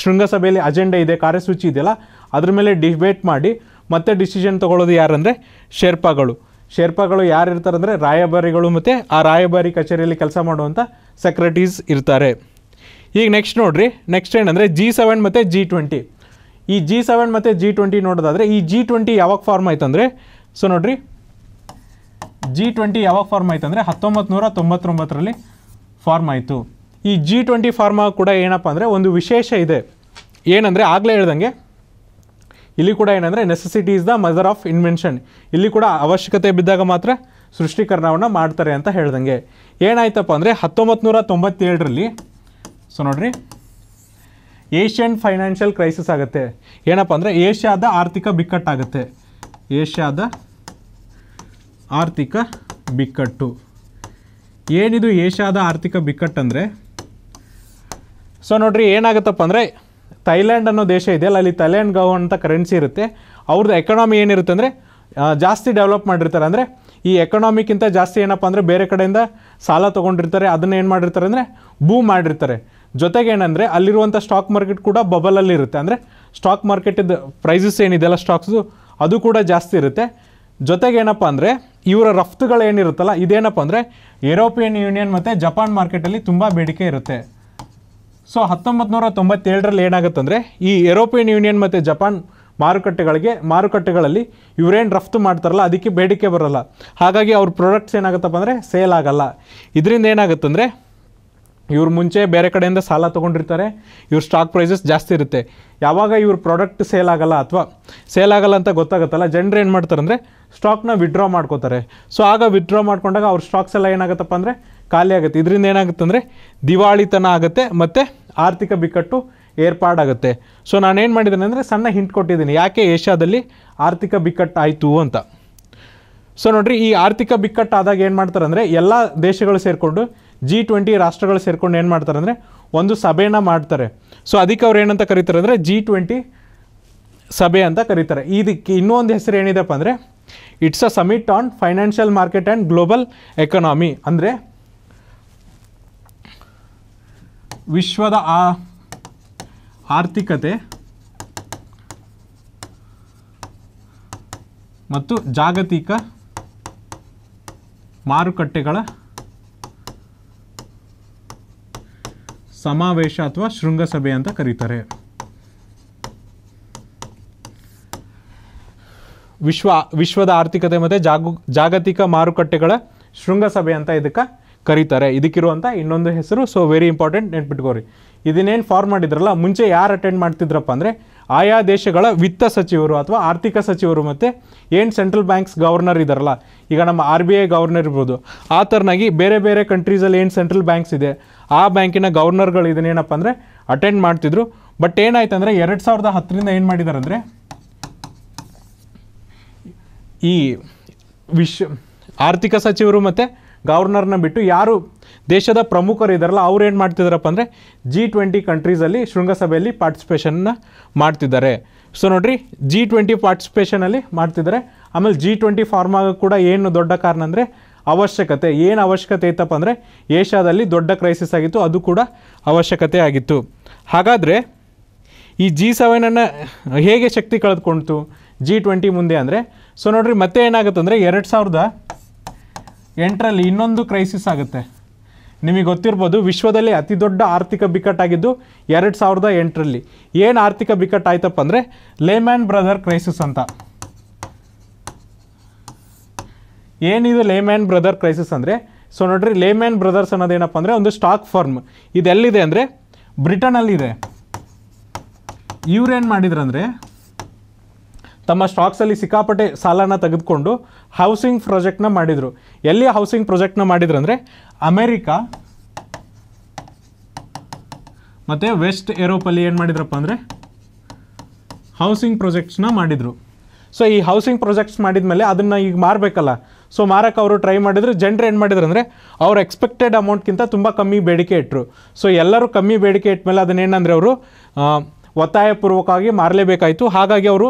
[SPEAKER 1] ಶೃಂಗಸಭೆಯಲ್ಲಿ ಅಜೆಂಡಾ ಇದೆ ಕಾರ್ಯಸೂಚಿ ಇದೆಯಲ್ಲ ಅದ್ರ ಮೇಲೆ ಡಿಬೇಟ್ ಮಾಡಿ ಮತ್ತೆ ಡಿಸಿಷನ್ ತೊಗೊಳ್ಳೋದು ಯಾರಂದರೆ ಶೇರ್ಪಾಗಳು ಶೇರ್ಪಾಗಳು ಯಾರು ಇರ್ತಾರೆ ರಾಯಭಾರಿಗಳು ಮತ್ತು ಆ ರಾಯಭಾರಿ ಕಚೇರಿಯಲ್ಲಿ ಕೆಲಸ ಮಾಡುವಂಥ ಸೆಕ್ರೆಟರೀಸ್ ಇರ್ತಾರೆ ಈಗ ನೆಕ್ಸ್ಟ್ ನೋಡಿರಿ ನೆಕ್ಸ್ಟ್ ಏನಂದರೆ ಜಿ ಸೆವೆನ್ ಮತ್ತು ಜಿ ಟ್ವೆಂಟಿ ಈ ಜಿ ಸೆವೆನ್ ಮತ್ತು ಜಿ ಟ್ವೆಂಟಿ ನೋಡೋದಾದರೆ ಈ ಜಿ ಟ್ವೆಂಟಿ ಯಾವಾಗ ಫಾರ್ಮ್ ಆಯ್ತಂದರೆ ಸೊ ನೋಡ್ರಿ ಜಿ ಟ್ವೆಂಟಿ ಯಾವಾಗ ಫಾರ್ಮ್ ಆಯ್ತಂದರೆ ಹತ್ತೊಂಬತ್ತು ನೂರ ತೊಂಬತ್ತೊಂಬತ್ತರಲ್ಲಿ ಫಾರ್ಮ್ ಆಯಿತು ಈ ಜಿ ಟ್ವೆಂಟಿ ಫಾರ್ಮ ಕೂಡ ಏನಪ್ಪ ಅಂದರೆ ಒಂದು ವಿಶೇಷ ಇದೆ ಏನಂದರೆ ಆಗಲೇ ಹೇಳ್ದಂಗೆ ಇಲ್ಲಿ ಕೂಡ ಏನಂದರೆ necessity is the mother of invention ಇಲ್ಲಿ ಕೂಡ ಅವಶ್ಯಕತೆ ಬಿದ್ದಾಗ ಮಾತ್ರ ಸೃಷ್ಟೀಕರಣವನ್ನು ಮಾಡ್ತಾರೆ ಅಂತ ಹೇಳ್ದಂಗೆ ಏನಾಯ್ತಪ್ಪ ಅಂದರೆ ಹತ್ತೊಂಬತ್ತು ನೂರ ತೊಂಬತ್ತೇಳರಲ್ಲಿ ಸೊ ನೋಡ್ರಿ ಏಷ್ಯನ್ ಫೈನಾನ್ಷಿಯಲ್ ಕ್ರೈಸಿಸ್ ಆಗುತ್ತೆ ಏನಪ್ಪ ಅಂದರೆ ಏಷ್ಯಾದ ಆರ್ಥಿಕ ಬಿಕ್ಕಟ್ಟಾಗುತ್ತೆ ಏಷ್ಯಾದ ಆರ್ಥಿಕ ಬಿಕ್ಕಟ್ಟು ಏನಿದು ಏಷ್ಯಾದ ಆರ್ಥಿಕ ಅಂದರೆ ಸೊ ನೋಡ್ರಿ ಏನಾಗುತ್ತಪ್ಪ ಅಂದರೆ ಥೈಲ್ಯಾಂಡ್ ಅನ್ನೋ ದೇಶ ಇದೆ ಅಲ್ಲಿ ಥೈಲ್ಯಾಂಡ್ ಗೌ ಅಂತ ಕರೆನ್ಸಿ ಇರುತ್ತೆ ಅವ್ರದ್ದು ಎಕನಾಮಿ ಏನಿರುತ್ತೆ ಅಂದರೆ ಜಾಸ್ತಿ ಡೆವಲಪ್ ಮಾಡಿರ್ತಾರೆ ಅಂದರೆ ಈ ಎಕನಾಮಿಕ್ಕಿಂತ ಜಾಸ್ತಿ ಏನಪ್ಪ ಅಂದರೆ ಬೇರೆ ಕಡೆಯಿಂದ ಸಾಲ ತೊಗೊಂಡಿರ್ತಾರೆ ಅದನ್ನು ಏನು ಮಾಡಿರ್ತಾರೆ ಅಂದರೆ ಬೂ ಮಾಡಿರ್ತಾರೆ ಜೊತೆಗೆ ಏನಂದರೆ ಅಲ್ಲಿರುವಂಥ ಸ್ಟಾಕ್ ಮಾರ್ಕೆಟ್ ಕೂಡ ಬಬಲಲ್ಲಿ ಇರುತ್ತೆ ಅಂದರೆ ಸ್ಟಾಕ್ ಮಾರ್ಕೆಟಿದ್ದು ಪ್ರೈಸಸ್ ಏನಿದೆಯಲ್ಲ ಸ್ಟಾಕ್ಸು ಅದು ಕೂಡ ಜಾಸ್ತಿ ಇರುತ್ತೆ ಜೊತೆಗೆ ಏನಪ್ಪ ಅಂದರೆ ಇವರ ರಫ್ತುಗಳೇನಿರುತ್ತಲ್ಲ ಇದೇನಪ್ಪ ಅಂದರೆ ಯುರೋಪಿಯನ್ ಯೂನಿಯನ್ ಮತ್ತು ಜಪಾನ್ ಮಾರ್ಕೆಟಲ್ಲಿ ತುಂಬ ಬೇಡಿಕೆ ಇರುತ್ತೆ ಸೊ ಹತ್ತೊಂಬತ್ತು ನೂರ ತೊಂಬತ್ತೇಳರಲ್ಲಿ ಏನಾಗುತ್ತೆ ಈ ಯುರೋಪಿಯನ್ ಯೂನಿಯನ್ ಮತ್ತು ಜಪಾನ್ ಮಾರುಕಟ್ಟೆಗಳಿಗೆ ಮಾರುಕಟ್ಟೆಗಳಲ್ಲಿ ಇವರೇನು ರಫ್ತು ಮಾಡ್ತಾರಲ್ಲ ಅದಕ್ಕೆ ಬೇಡಿಕೆ ಬರೋಲ್ಲ ಹಾಗಾಗಿ ಅವ್ರ ಪ್ರಾಡಕ್ಟ್ಸ್ ಏನಾಗುತ್ತಪ್ಪ ಅಂದರೆ ಸೇಲ್ ಆಗಲ್ಲ ಇದರಿಂದ ಏನಾಗುತ್ತಂದರೆ ಇವ್ರ ಮುಂಚೆ ಬೇರೆ ಕಡೆಯಿಂದ ಸಾಲ ತೊಗೊಂಡಿರ್ತಾರೆ ಇವ್ರ ಸ್ಟಾಕ್ ಪ್ರೈಸಸ್ ಜಾಸ್ತಿ ಇರುತ್ತೆ ಯಾವಾಗ ಇವ್ರ ಪ್ರಾಡಕ್ಟ್ ಸೇಲ್ ಆಗಲ್ಲ ಅಥವಾ ಸೇಲ್ ಆಗಲ್ಲ ಅಂತ ಗೊತ್ತಾಗುತ್ತಲ್ಲ ಜನರು ಏನು ಮಾಡ್ತಾರೆ ಅಂದರೆ ಸ್ಟಾಕ್ನ ವಿಡ್ರಾ ಮಾಡ್ಕೋತಾರೆ ಸೊ ಆಗ ವಿಡ್ರಾ ಮಾಡ್ಕೊಂಡಾಗ ಅವ್ರ ಸ್ಟಾಕ್ಸ್ ಎಲ್ಲ ಏನಾಗುತ್ತಪ್ಪ ಅಂದರೆ ಖಾಲಿ ಆಗುತ್ತೆ ಇದರಿಂದ ಏನಾಗುತ್ತೆ ಅಂದರೆ ದಿವಾಳಿತನ ಆಗುತ್ತೆ ಮತ್ತು ಆರ್ಥಿಕ ಬಿಕ್ಕಟ್ಟು ಏರ್ಪಾಡಾಗುತ್ತೆ ಸೊ ನಾನೇನು ಮಾಡಿದ್ದೇನೆ ಅಂದರೆ ಸಣ್ಣ ಹಿಂಟ್ ಕೊಟ್ಟಿದ್ದೀನಿ ಯಾಕೆ ಏಷ್ಯಾದಲ್ಲಿ ಆರ್ಥಿಕ ಬಿಕ್ಕಟ್ಟು ಆಯಿತು ಅಂತ ಸೊ ನೋಡಿರಿ ಈ ಆರ್ಥಿಕ ಬಿಕ್ಕಟ್ಟಾದಾಗ ಏನು ಮಾಡ್ತಾರೆ ಅಂದರೆ ಎಲ್ಲ ದೇಶಗಳು ಸೇರಿಕೊಂಡು ಜಿ ಟ್ವೆಂಟಿ ರಾಷ್ಟ್ರಗಳು ಸೇರ್ಕೊಂಡು ಏನು ಮಾಡ್ತಾರೆ ಅಂದರೆ ಒಂದು ಸಭೆನ ಮಾಡ್ತಾರೆ ಸೊ ಅದಕ್ಕೆ ಅವ್ರು ಏನಂತ ಕರೀತಾರೆ ಅಂದರೆ ಜಿ ಟ್ವೆಂಟಿ ಸಭೆ ಅಂತ ಕರೀತಾರೆ ಇದಕ್ಕೆ ಇನ್ನೊಂದು ಹೆಸರು ಏನಿದೆಪ್ಪ ಅಂದರೆ it's a summit on financial market and global economy ಅಂದರೆ ವಿಶ್ವದ ಆ ಆರ್ಥಿಕತೆ ಮತ್ತು ಜಾಗತಿಕ ಮಾರುಕಟ್ಟೆಗಳ ಸಮಾವೇಶ ಅಥವಾ ಶೃಂಗಸಭೆ ಅಂತ ಕರೀತಾರೆ ವಿಶ್ವ ವಿಶ್ವದ ಆರ್ಥಿಕತೆ ಮತ್ತು ಜಾಗು ಜಾಗತಿಕ ಮಾರುಕಟ್ಟೆಗಳ ಶೃಂಗಸಭೆ ಅಂತ ಇದಕ್ಕೆ ಕರೀತಾರೆ ಇದಕ್ಕಿರುವಂಥ ಇನ್ನೊಂದು ಹೆಸರು ಸೊ ವೆರಿ ಇಂಪಾರ್ಟೆಂಟ್ ನೆನ್ಪಿಟ್ಕೋರಿ ಇದನ್ನೇನು ಫಾರ್ಮ್ ಮಾಡಿದ್ರಲ್ಲ ಮುಂಚೆ ಯಾರು ಅಟೆಂಡ್ ಮಾಡ್ತಿದ್ರಪ್ಪ ಅಂದರೆ ಆಯಾ ದೇಶಗಳ ವಿತ್ತ ಸಚಿವರು ಅಥವಾ ಆರ್ಥಿಕ ಸಚಿವರು ಮತ್ತು ಏನು ಸೆಂಟ್ರಲ್ ಬ್ಯಾಂಕ್ಸ್ ಗವರ್ನರ್ ಇದಾರಲ್ಲ ಈಗ ನಮ್ಮ ಆರ್ ಬಿ ಐ ಗವರ್ನರ್ ಇರ್ಬೋದು ಆ ಥರನಾಗಿ ಬೇರೆ ಬೇರೆ ಕಂಟ್ರೀಸಲ್ಲಿ ಏನು ಸೆಂಟ್ರಲ್ ಬ್ಯಾಂಕ್ಸ್ ಇದೆ ಆ ಬ್ಯಾಂಕಿನ ಗವರ್ನರ್ಗಳು ಇದನ್ನೇನಪ್ಪ ಅಂದರೆ ಅಟೆಂಡ್ ಮಾಡ್ತಿದ್ರು ಬಟ್ ಏನಾಯ್ತು ಅಂದರೆ ಎರಡು ಸಾವಿರದ ಹತ್ತರಿಂದ ಏನು ಮಾಡಿದ್ದಾರೆ ಅಂದರೆ ಈ ವಿಶ್ವ ಆರ್ಥಿಕ ಸಚಿವರು ಮತ್ತು ಗವರ್ನರ್ನ ಬಿಟ್ಟು ಯಾರು ದೇಶದ ಪ್ರಮುಖರು ಇದ್ದಾರಲ್ಲ ಅವ್ರು ಏನು ಮಾಡ್ತಿದ್ದಾರಪ್ಪ ಅಂದರೆ ಜಿ ಟ್ವೆಂಟಿ ಕಂಟ್ರೀಸಲ್ಲಿ ಶೃಂಗಸಭೆಯಲ್ಲಿ ಪಾರ್ಟಿಸಿಪೇಷನ್ನ ಮಾಡ್ತಿದ್ದಾರೆ ಸೊ ನೋಡಿರಿ ಜಿ ಟ್ವೆಂಟಿ ಪಾರ್ಟಿಸಿಪೇಷನಲ್ಲಿ ಮಾಡ್ತಿದ್ದಾರೆ ಆಮೇಲೆ ಜಿ ಟ್ವೆಂಟಿ ಫಾರ್ಮ್ ಆಗೋಕ್ಕೆ ಕೂಡ ಏನು ದೊಡ್ಡ ಕಾರಣ ಅಂದರೆ ಅವಶ್ಯಕತೆ ಏನು ಅವಶ್ಯಕತೆ ಇತ್ತಪ್ಪ ಅಂದರೆ ಏಷ್ಯಾದಲ್ಲಿ ದೊಡ್ಡ ಕ್ರೈಸಿಸ್ ಆಗಿತ್ತು ಅದು ಕೂಡ ಅವಶ್ಯಕತೆ ಆಗಿತ್ತು ಹಾಗಾದರೆ ಈ ಜಿ ಸೆವೆನನ್ನು ಹೇಗೆ ಶಕ್ತಿ ಕಳೆದುಕೊಳ್ತು ಜಿ ಟ್ವೆಂಟಿ ಮುಂದೆ ಅಂದರೆ ಸೊ ನೋಡಿರಿ ಮತ್ತೆ ಏನಾಗುತ್ತೆ ಅಂದರೆ ಎರಡು ಸಾವಿರದ ಎಂಟರಲ್ಲಿ ಇನ್ನೊಂದು ಕ್ರೈಸಿಸ್ ಆಗುತ್ತೆ ನಿಮಗೆ ಗೊತ್ತಿರ್ಬೋದು ವಿಶ್ವದಲ್ಲಿ ಅತಿ ದೊಡ್ಡ ಆರ್ಥಿಕ ಬಿಕ್ಕಟ್ಟಾಗಿದ್ದು ಎರಡು ಸಾವಿರದ ಎಂಟರಲ್ಲಿ ಏನು ಆರ್ಥಿಕ ಆಯ್ತಪ್ಪ ಅಂದರೆ ಲೇಮ್ಯಾನ್ ಬ್ರದರ್ ಕ್ರೈಸಿಸ್ ಅಂತ ಏನಿದು ಲೇಮ್ಯಾನ್ ಬ್ರದರ್ ಕ್ರೈಸಿಸ್ ಅಂದರೆ ಸೊ ನೋಡ್ರಿ ಲೇಮ್ಯಾನ್ ಬ್ರದರ್ಸ್ ಅನ್ನೋದೇನಪ್ಪ ಅಂದರೆ ಒಂದು ಸ್ಟಾಕ್ ಫರ್ಮ್ ಇದೆಲ್ಲಿದೆ ಅಂದರೆ ಬ್ರಿಟನಲ್ಲಿದೆ ಇವ್ರೇನು ಮಾಡಿದ್ರಂದರೆ ತಮ್ಮ ಸ್ಟಾಕ್ಸಲ್ಲಿ ಸಿಕ್ಕಾಪಟ್ಟೆ ಸಾಲನ ತೆಗೆದುಕೊಂಡು ಹೌಸಿಂಗ್ ಪ್ರಾಜೆಕ್ಟ್ನ ಮಾಡಿದರು ಎಲ್ಲಿ ಹೌಸಿಂಗ್ ಪ್ರಾಜೆಕ್ಟ್ನ ಮಾಡಿದ್ರು ಅಂದರೆ ಅಮೇರಿಕಾ ಮತ್ತು ವೆಸ್ಟ್ ಏರೋಪಲ್ಲಿ ಏನು ಮಾಡಿದ್ರಪ್ಪ ಅಂದರೆ ಹೌಸಿಂಗ್ ಪ್ರಾಜೆಕ್ಟ್ಸ್ನ ಮಾಡಿದರು ಸೊ ಈ ಹೌಸಿಂಗ್ ಪ್ರಾಜೆಕ್ಟ್ಸ್ ಮಾಡಿದ ಮೇಲೆ ಅದನ್ನು ಈಗ ಮಾರಬೇಕಲ್ಲ ಸೊ ಮಾರಕ್ಕೆ ಅವರು ಟ್ರೈ ಮಾಡಿದ್ರು ಜನರು ಏನು ಮಾಡಿದ್ರು ಅಂದರೆ ಅವ್ರು ಎಕ್ಸ್ಪೆಕ್ಟೆಡ್ ಅಮೌಂಟ್ಗಿಂತ ತುಂಬ ಕಮ್ಮಿ ಬೇಡಿಕೆ ಇಟ್ಟರು ಸೊ ಎಲ್ಲರೂ ಕಮ್ಮಿ ಬೇಡಿಕೆ ಇಟ್ಟ ಮೇಲೆ ಅದನ್ನೇನಂದರೆ ಅವರು ಒತ್ತಾಯಪೂರ್ವಕವಾಗಿ ಮಾರಲೇಬೇಕಾಯಿತು ಹಾಗಾಗಿ ಅವರು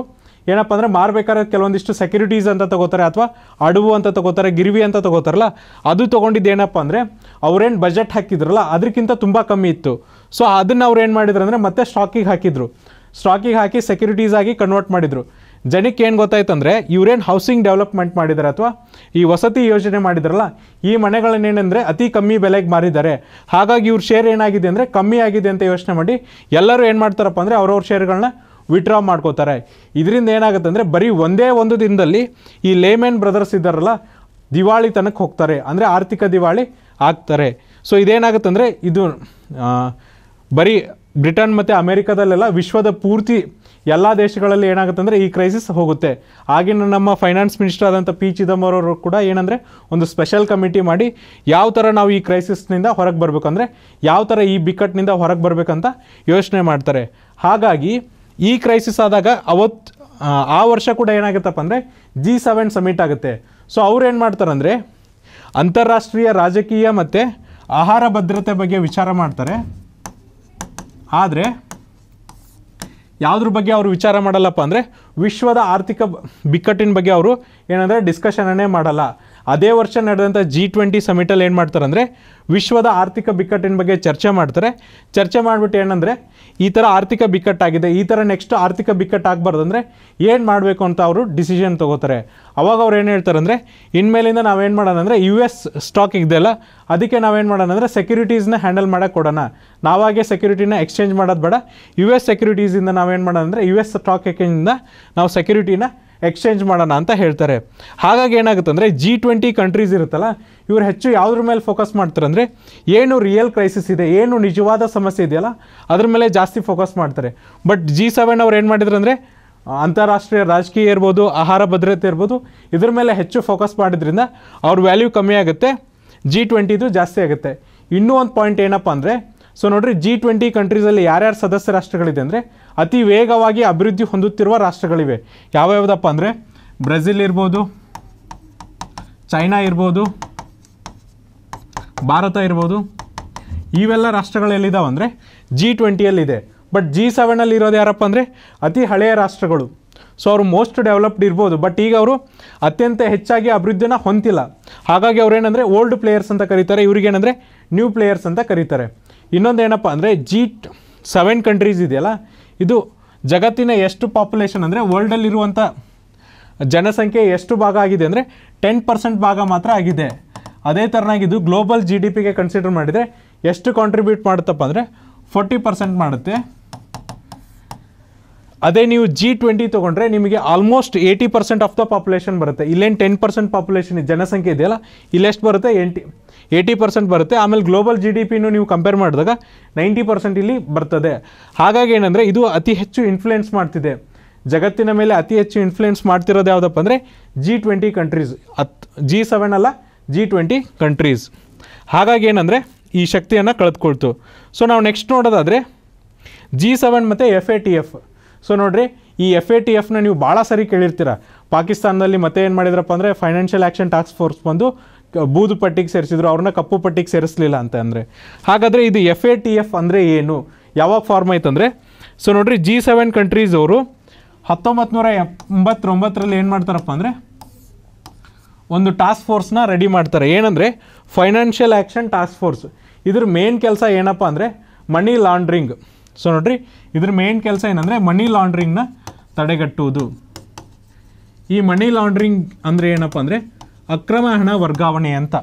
[SPEAKER 1] ಏನಪ್ಪ ಅಂದರೆ ಮಾರಬೇಕಾದ್ರೆ ಕೆಲವೊಂದಿಷ್ಟು ಸೆಕ್ಯೂರಿಟೀಸ್ ಅಂತ ತಗೋತಾರೆ ಅಥವಾ ಅಡುವು ಅಂತ ತಗೋತಾರೆ ಗಿರಿವಿ ಅಂತ ತಗೋತಾರಲ್ಲ ಅದು ತೊಗೊಂಡಿದ್ದು ಏನಪ್ಪ ಅಂದರೆ ಅವ್ರೇನು ಬಜೆಟ್ ಹಾಕಿದ್ರಲ್ಲ ಅದಕ್ಕಿಂತ ತುಂಬ ಕಮ್ಮಿ ಇತ್ತು ಸೊ ಅದನ್ನು ಅವ್ರು ಏನು ಮಾಡಿದ್ರು ಅಂದರೆ ಮತ್ತೆ ಸ್ಟಾಕಿಗೆ ಹಾಕಿದರು ಸ್ಟಾಕಿಗೆ ಹಾಕಿ ಸೆಕ್ಯುರಿಟೀಸ್ ಆಗಿ ಕನ್ವರ್ಟ್ ಮಾಡಿದರು ಜನಕ್ಕೆ ಏನು ಗೊತ್ತಾಯ್ತಂದರೆ ಇವ್ರೇನು ಹೌಸಿಂಗ್ ಡೆವಲಪ್ಮೆಂಟ್ ಮಾಡಿದ್ದಾರೆ ಅಥವಾ ಈ ವಸತಿ ಯೋಜನೆ ಮಾಡಿದ್ರಲ್ಲ ಈ ಮನೆಗಳನ್ನೇನೆಂದರೆ ಅತಿ ಕಮ್ಮಿ ಬೆಲೆಗೆ ಮಾರಿದ್ದಾರೆ ಹಾಗಾಗಿ ಇವ್ರ ಶೇರ್ ಏನಾಗಿದೆ ಅಂದರೆ ಕಮ್ಮಿ ಆಗಿದೆ ಅಂತ ಯೋಚನೆ ಮಾಡಿ ಎಲ್ಲರೂ ಏನು ಮಾಡ್ತಾರಪ್ಪ ಅಂದರೆ ಅವ್ರವ್ರ ಶೇರ್ಗಳನ್ನ ವಿಡ್ರಾ ಮಾಡ್ಕೋತಾರೆ ಇದರಿಂದ ಏನಾಗುತ್ತೆ ಅಂದರೆ ಬರೀ ಒಂದೇ ಒಂದು ದಿನದಲ್ಲಿ ಈ ಲೇಮೆನ್ ಬ್ರದರ್ಸ್ ಇದ್ದಾರಲ್ಲ ದಿವಾಳಿತನಕ್ಕೆ ತನಕ ಹೋಗ್ತಾರೆ ಅಂದರೆ ಆರ್ಥಿಕ ದಿವಾಳಿ ಆಗ್ತಾರೆ ಸೊ ಇದೇನಾಗುತ್ತೆ ಅಂದರೆ ಇದು ಬರೀ ಬ್ರಿಟನ್ ಮತ್ತು ಅಮೇರಿಕಾದಲ್ಲೆಲ್ಲ ವಿಶ್ವದ ಪೂರ್ತಿ ಎಲ್ಲ ದೇಶಗಳಲ್ಲಿ ಏನಾಗುತ್ತೆ ಅಂದರೆ ಈ ಕ್ರೈಸಿಸ್ ಹೋಗುತ್ತೆ ಆಗಿನ ನಮ್ಮ ಫೈನಾನ್ಸ್ ಮಿನಿಸ್ಟರ್ ಆದಂಥ ಪಿ ಅವರು ಕೂಡ ಏನಂದರೆ ಒಂದು ಸ್ಪೆಷಲ್ ಕಮಿಟಿ ಮಾಡಿ ಯಾವ ಥರ ನಾವು ಈ ಕ್ರೈಸಿಸ್ನಿಂದ ಹೊರಗೆ ಬರಬೇಕಂದ್ರೆ ಯಾವ ಥರ ಈ ಬಿಕ್ಕಟ್ಟಿನಿಂದ ಹೊರಗೆ ಬರಬೇಕಂತ ಯೋಚನೆ ಮಾಡ್ತಾರೆ ಹಾಗಾಗಿ ಈ ಕ್ರೈಸಿಸ್ ಆದಾಗ ಅವತ್ತು ಆ ವರ್ಷ ಕೂಡ ಏನಾಗುತ್ತಪ್ಪ ಅಂದರೆ ಜಿ ಸೆವೆನ್ ಸಮಿಟ್ ಆಗುತ್ತೆ ಸೊ ಅವ್ರು ಏನು ಮಾಡ್ತಾರಂದರೆ ಅಂತಾರಾಷ್ಟ್ರೀಯ ರಾಜಕೀಯ ಮತ್ತು ಆಹಾರ ಭದ್ರತೆ ಬಗ್ಗೆ ವಿಚಾರ ಮಾಡ್ತಾರೆ ಆದರೆ ಯಾವುದ್ರ ಬಗ್ಗೆ ಅವರು ವಿಚಾರ ಮಾಡಲ್ಲಪ್ಪ ಅಂದರೆ ವಿಶ್ವದ ಆರ್ಥಿಕ ಬಿಕ್ಕಟ್ಟಿನ ಬಗ್ಗೆ ಅವರು ಏನಂದರೆ ಡಿಸ್ಕಷನನ್ನೇ ಮಾಡಲ್ಲ ಅದೇ ವರ್ಷ ನಡೆದಂಥ ಜಿ ಟ್ವೆಂಟಿ ಸಮಿಟಲ್ಲಿ ಏನು ಮಾಡ್ತಾರೆ ಅಂದರೆ ವಿಶ್ವದ ಆರ್ಥಿಕ ಬಿಕ್ಕಟ್ಟಿನ ಬಗ್ಗೆ ಚರ್ಚೆ ಮಾಡ್ತಾರೆ ಚರ್ಚೆ ಮಾಡಿಬಿಟ್ಟು ಏನಂದರೆ ಈ ಥರ ಆರ್ಥಿಕ ಬಿಕ್ಕಟ್ಟಾಗಿದೆ ಈ ಥರ ನೆಕ್ಸ್ಟ್ ಆರ್ಥಿಕ ಬಿಕ್ಕಟ್ಟು ಆಗಬಾರ್ದು ಅಂದರೆ ಏನು ಮಾಡಬೇಕು ಅಂತ ಅವರು ಡಿಸಿಷನ್ ತೊಗೋತಾರೆ ಅವಾಗ ಅವ್ರು ಏನು ಹೇಳ್ತಾರೆ ಅಂದರೆ ಇನ್ಮೇಲಿಂದ ನಾವೇನು ಮಾಡೋಣ ಅಂದರೆ ಯು ಎಸ್ ಸ್ಟಾಕ್ ಇದೆಯಲ್ಲ ಅದಕ್ಕೆ ನಾವೇನು ಮಾಡೋಣ ಅಂದರೆ ಸೆಕ್ಯೂರಿಟೀಸ್ನ ಹ್ಯಾಂಡಲ್ ಮಾಡೋಕೆ ಕೊಡೋಣ ನಾವಾಗೆ ಸೆಕ್ಯೂರಿಟಿನ ಎಕ್ಸ್ಚೇಂಜ್ ಮಾಡೋದು ಬೇಡ ಯು ಎಸ್ ಸೆಕ್ಯೂರಿಟೀಸಿಂದ ನಾವೇನು ಮಾಡೋಣ ಯು ಎಸ್ ಸ್ಟಾಕ್ ಎಕ್ಸ್ಚೇಂಜಿಂದ ನಾವು ಸೆಕ್ಯೂರಿಟಿನ ಎಕ್ಸ್ಚೇಂಜ್ ಮಾಡೋಣ ಅಂತ ಹೇಳ್ತಾರೆ ಹಾಗಾಗಿ ಏನಾಗುತ್ತೆ ಅಂದರೆ ಜಿ ಟ್ವೆಂಟಿ ಕಂಟ್ರೀಸ್ ಇರುತ್ತಲ್ಲ ಇವರು ಹೆಚ್ಚು ಯಾವುದ್ರ ಮೇಲೆ ಫೋಕಸ್ ಮಾಡ್ತಾರೆ ಅಂದರೆ ಏನು ರಿಯಲ್ ಕ್ರೈಸಿಸ್ ಇದೆ ಏನು ನಿಜವಾದ ಸಮಸ್ಯೆ ಇದೆಯಲ್ಲ ಅದ್ರ ಮೇಲೆ ಜಾಸ್ತಿ ಫೋಕಸ್ ಮಾಡ್ತಾರೆ ಬಟ್ ಜಿ ಸೆವೆನ್ ಅವ್ರು ಏನು ಮಾಡಿದ್ರು ಅಂದರೆ ಅಂತಾರಾಷ್ಟ್ರೀಯ ರಾಜಕೀಯ ಇರ್ಬೋದು ಆಹಾರ ಭದ್ರತೆ ಇರ್ಬೋದು ಇದ್ರ ಮೇಲೆ ಹೆಚ್ಚು ಫೋಕಸ್ ಮಾಡಿದ್ರಿಂದ ಅವ್ರ ವ್ಯಾಲ್ಯೂ ಕಮ್ಮಿ ಆಗುತ್ತೆ ಜಿ ಟ್ವೆಂಟಿದು ಜಾಸ್ತಿ ಆಗುತ್ತೆ ಇನ್ನೂ ಒಂದು ಪಾಯಿಂಟ್ ಏನಪ್ಪ ಅಂದರೆ ಸೊ ನೋಡಿರಿ ಜಿ ಟ್ವೆಂಟಿ ಕಂಟ್ರೀಸಲ್ಲಿ ಯಾರ್ಯಾರು ಸದಸ್ಯ ರಾಷ್ಟ್ರಗಳಿದೆ ಅಂದರೆ ಅತಿ ವೇಗವಾಗಿ ಅಭಿವೃದ್ಧಿ ಹೊಂದುತ್ತಿರುವ ರಾಷ್ಟ್ರಗಳಿವೆ ಯಾವ್ಯಾವುದಪ್ಪ ಅಂದರೆ ಬ್ರೆಜಿಲ್ ಇರ್ಬೋದು ಚೈನಾ ಇರ್ಬೋದು ಭಾರತ ಇರ್ಬೋದು ಇವೆಲ್ಲ ರಾಷ್ಟ್ರಗಳು ಅಂದರೆ ಜಿ ಟ್ವೆಂಟಿಯಲ್ಲಿದೆ ಬಟ್ ಜಿ ಸೆವೆನಲ್ಲಿ ಇರೋದು ಯಾರಪ್ಪ ಅಂದರೆ ಅತಿ ಹಳೆಯ ರಾಷ್ಟ್ರಗಳು ಸೊ ಅವರು ಮೋಸ್ಟ್ ಡೆವಲಪ್ಡ್ ಇರ್ಬೋದು ಬಟ್ ಈಗ ಅವರು ಅತ್ಯಂತ ಹೆಚ್ಚಾಗಿ ಅಭಿವೃದ್ಧಿನ ಹೊಂದಿಲ್ಲ ಹಾಗಾಗಿ ಅವರೇನಂದರೆ ಓಲ್ಡ್ ಪ್ಲೇಯರ್ಸ್ ಅಂತ ಕರೀತಾರೆ ಏನಂದರೆ ನ್ಯೂ ಪ್ಲೇಯರ್ಸ್ ಅಂತ ಕರೀತಾರೆ ಇನ್ನೊಂದು ಏನಪ್ಪ ಅಂದರೆ ಜಿ ಸೆವೆನ್ ಕಂಟ್ರೀಸ್ ಇದೆಯಲ್ಲ ಇದು ಜಗತ್ತಿನ ಎಷ್ಟು ಪಾಪ್ಯುಲೇಷನ್ ಅಂದರೆ ವರ್ಲ್ಡಲ್ಲಿರುವಂಥ ಜನಸಂಖ್ಯೆ ಎಷ್ಟು ಭಾಗ ಆಗಿದೆ ಅಂದರೆ ಟೆನ್ ಪರ್ಸೆಂಟ್ ಭಾಗ ಮಾತ್ರ ಆಗಿದೆ ಅದೇ ಥರನಾಗಿದ್ದು ಗ್ಲೋಬಲ್ ಜಿ ಡಿ ಪಿಗೆ ಕನ್ಸಿಡರ್ ಮಾಡಿದರೆ ಎಷ್ಟು ಕಾಂಟ್ರಿಬ್ಯೂಟ್ ಮಾಡುತ್ತಪ್ಪ ಅಂದರೆ ಫೋರ್ಟಿ ಪರ್ಸೆಂಟ್ ಮಾಡುತ್ತೆ ಅದೇ ನೀವು ಜಿ ಟ್ವೆಂಟಿ ತೊಗೊಂಡ್ರೆ ನಿಮಗೆ almost eighty percent of the population ಬರುತ್ತೆ ಇಲ್ಲೇನು ಟೆನ್ ಪರ್ಸೆಂಟ್ ಪಾಪ್ಯುಲೇಷನ್ ಜನಸಂಖ್ಯೆ ಇದೆಯಲ್ಲ ಇಲ್ಲೆಷ್ಟು ಬರುತ್ತೆ ಎಂಟಿ ಏಯ್ಟಿ ಪರ್ಸೆಂಟ್ ಬರುತ್ತೆ ಆಮೇಲೆ ಗ್ಲೋಬಲ್ ಜಿ ಡಿ ಪಿನೂ ನೀವು ಕಂಪೇರ್ ಮಾಡಿದಾಗ ನೈಂಟಿ ಪರ್ಸೆಂಟ್ ಇಲ್ಲಿ ಬರ್ತದೆ ಹಾಗಾಗಿ ಏನಂದರೆ ಇದು ಅತಿ ಹೆಚ್ಚು ಇನ್ಫ್ಲುಯೆನ್ಸ್ ಮಾಡ್ತಿದೆ ಜಗತ್ತಿನ ಮೇಲೆ ಅತಿ ಹೆಚ್ಚು ಇನ್ಫ್ಲುಯೆನ್ಸ್ ಮಾಡ್ತಿರೋದು ಯಾವುದಪ್ಪ ಅಂದರೆ ಜಿ ಟ್ವೆಂಟಿ ಕಂಟ್ರೀಸ್ ಅತ್ ಜಿ ಸೆವೆನ್ ಅಲ್ಲ ಜಿ ಟ್ವೆಂಟಿ ಕಂಟ್ರೀಸ್ ಹಾಗಾಗಿ ಏನಂದರೆ ಈ ಶಕ್ತಿಯನ್ನು ಕಳೆದುಕೊಳ್ತು ಸೊ ನಾವು ನೆಕ್ಸ್ಟ್ ನೋಡೋದಾದರೆ ಜಿ ಸೆವೆನ್ ಮತ್ತು F A T F so ನೋಡಿರಿ ಈ ಎಫ್ ಎ ಟಿ ಎಫ್ನ ನೀವು ಭಾಳ ಸರಿ ಕೇಳಿರ್ತೀರ ಪಾಕಿಸ್ತಾನದಲ್ಲಿ ಮತ್ತೆ ಏನು ಮಾಡಿದ್ರಪ್ಪ ಅಂದರೆ ಫೈನಾನ್ಷಿಯಲ್ ಆ್ಯಕ್ಷನ್ ಟಾಸ್ಕ್ ಫೋರ್ಸ್ ಬಂದು ಬೂದು ಪಟ್ಟಿಗೆ ಸೇರಿಸಿದ್ರು ಅವ್ರನ್ನ ಕಪ್ಪು ಪಟ್ಟಿಗೆ ಸೇರಿಸಲಿಲ್ಲ ಅಂತ ಅಂದರೆ ಹಾಗಾದರೆ ಇದು ಎಫ್ ಎ ಟಿ ಎಫ್ ಅಂದರೆ ಏನು ಯಾವಾಗ ಫಾರ್ಮ್ ಆಯ್ತು ಅಂದರೆ ಸೊ ನೋಡಿರಿ ಜಿ ಸೆವೆನ್ ಕಂಟ್ರೀಸ್ ಅವರು ಹತ್ತೊಂಬತ್ತು ನೂರ ಎಂಬತ್ತೊಂಬತ್ತರಲ್ಲಿ ಏನು ಮಾಡ್ತಾರಪ್ಪ ಅಂದರೆ ಒಂದು ಟಾಸ್ಕ್ ಫೋರ್ಸ್ನ ರೆಡಿ ಮಾಡ್ತಾರೆ ಏನಂದರೆ ಫೈನಾನ್ಷಿಯಲ್ ಆ್ಯಕ್ಷನ್ ಟಾಸ್ಕ್ ಫೋರ್ಸ್ ಇದ್ರ ಮೇನ್ ಕೆಲಸ ಏನಪ್ಪ ಅಂದರೆ ಮನಿ ಲಾಂಡ್ರಿಂಗ್ ಸೊ ನೋಡ್ರಿ ಇದ್ರ ಮೇನ್ ಕೆಲಸ ಏನಂದರೆ ಮನಿ ಲಾಂಡ್ರಿಂಗ್ನ ತಡೆಗಟ್ಟುವುದು ಈ ಮನಿ ಲಾಂಡ್ರಿಂಗ್ ಅಂದರೆ ಏನಪ್ಪ ಅಂದರೆ ಅಕ್ರಮ ಹಣ ವರ್ಗಾವಣೆ ಅಂತ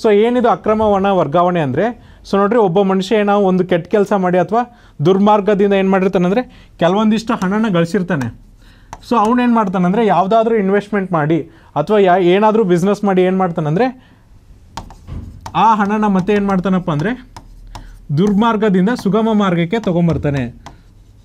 [SPEAKER 1] ಸೊ ಏನಿದು ಅಕ್ರಮ ಹಣ ವರ್ಗಾವಣೆ ಅಂದರೆ ಸೊ ನೋಡ್ರಿ ಒಬ್ಬ ಮನುಷ್ಯ ಏನೋ ಒಂದು ಕೆಟ್ಟ ಕೆಲಸ ಮಾಡಿ ಅಥವಾ ದುರ್ಮಾರ್ಗದಿಂದ ಏನು ಮಾಡಿರ್ತಾನೆ ಅಂದರೆ ಕೆಲವೊಂದಿಷ್ಟು ಹಣನ ಗಳಿಸಿರ್ತಾನೆ ಸೊ ಅವನೇನು ಮಾಡ್ತಾನಂದರೆ ಯಾವುದಾದ್ರೂ ಇನ್ವೆಸ್ಟ್ಮೆಂಟ್ ಮಾಡಿ ಅಥವಾ ಯಾ ಏನಾದರೂ ಬಿಸ್ನೆಸ್ ಮಾಡಿ ಏನು ಮಾಡ್ತಾನಂದರೆ ಆ ಹಣನ ಮತ್ತೆ ಏನು ಮಾಡ್ತಾನಪ್ಪ ಅಂದರೆ ದುರ್ಮಾರ್ಗದಿಂದ ಸುಗಮ ಮಾರ್ಗಕ್ಕೆ ತೊಗೊಂಬರ್ತಾನೆ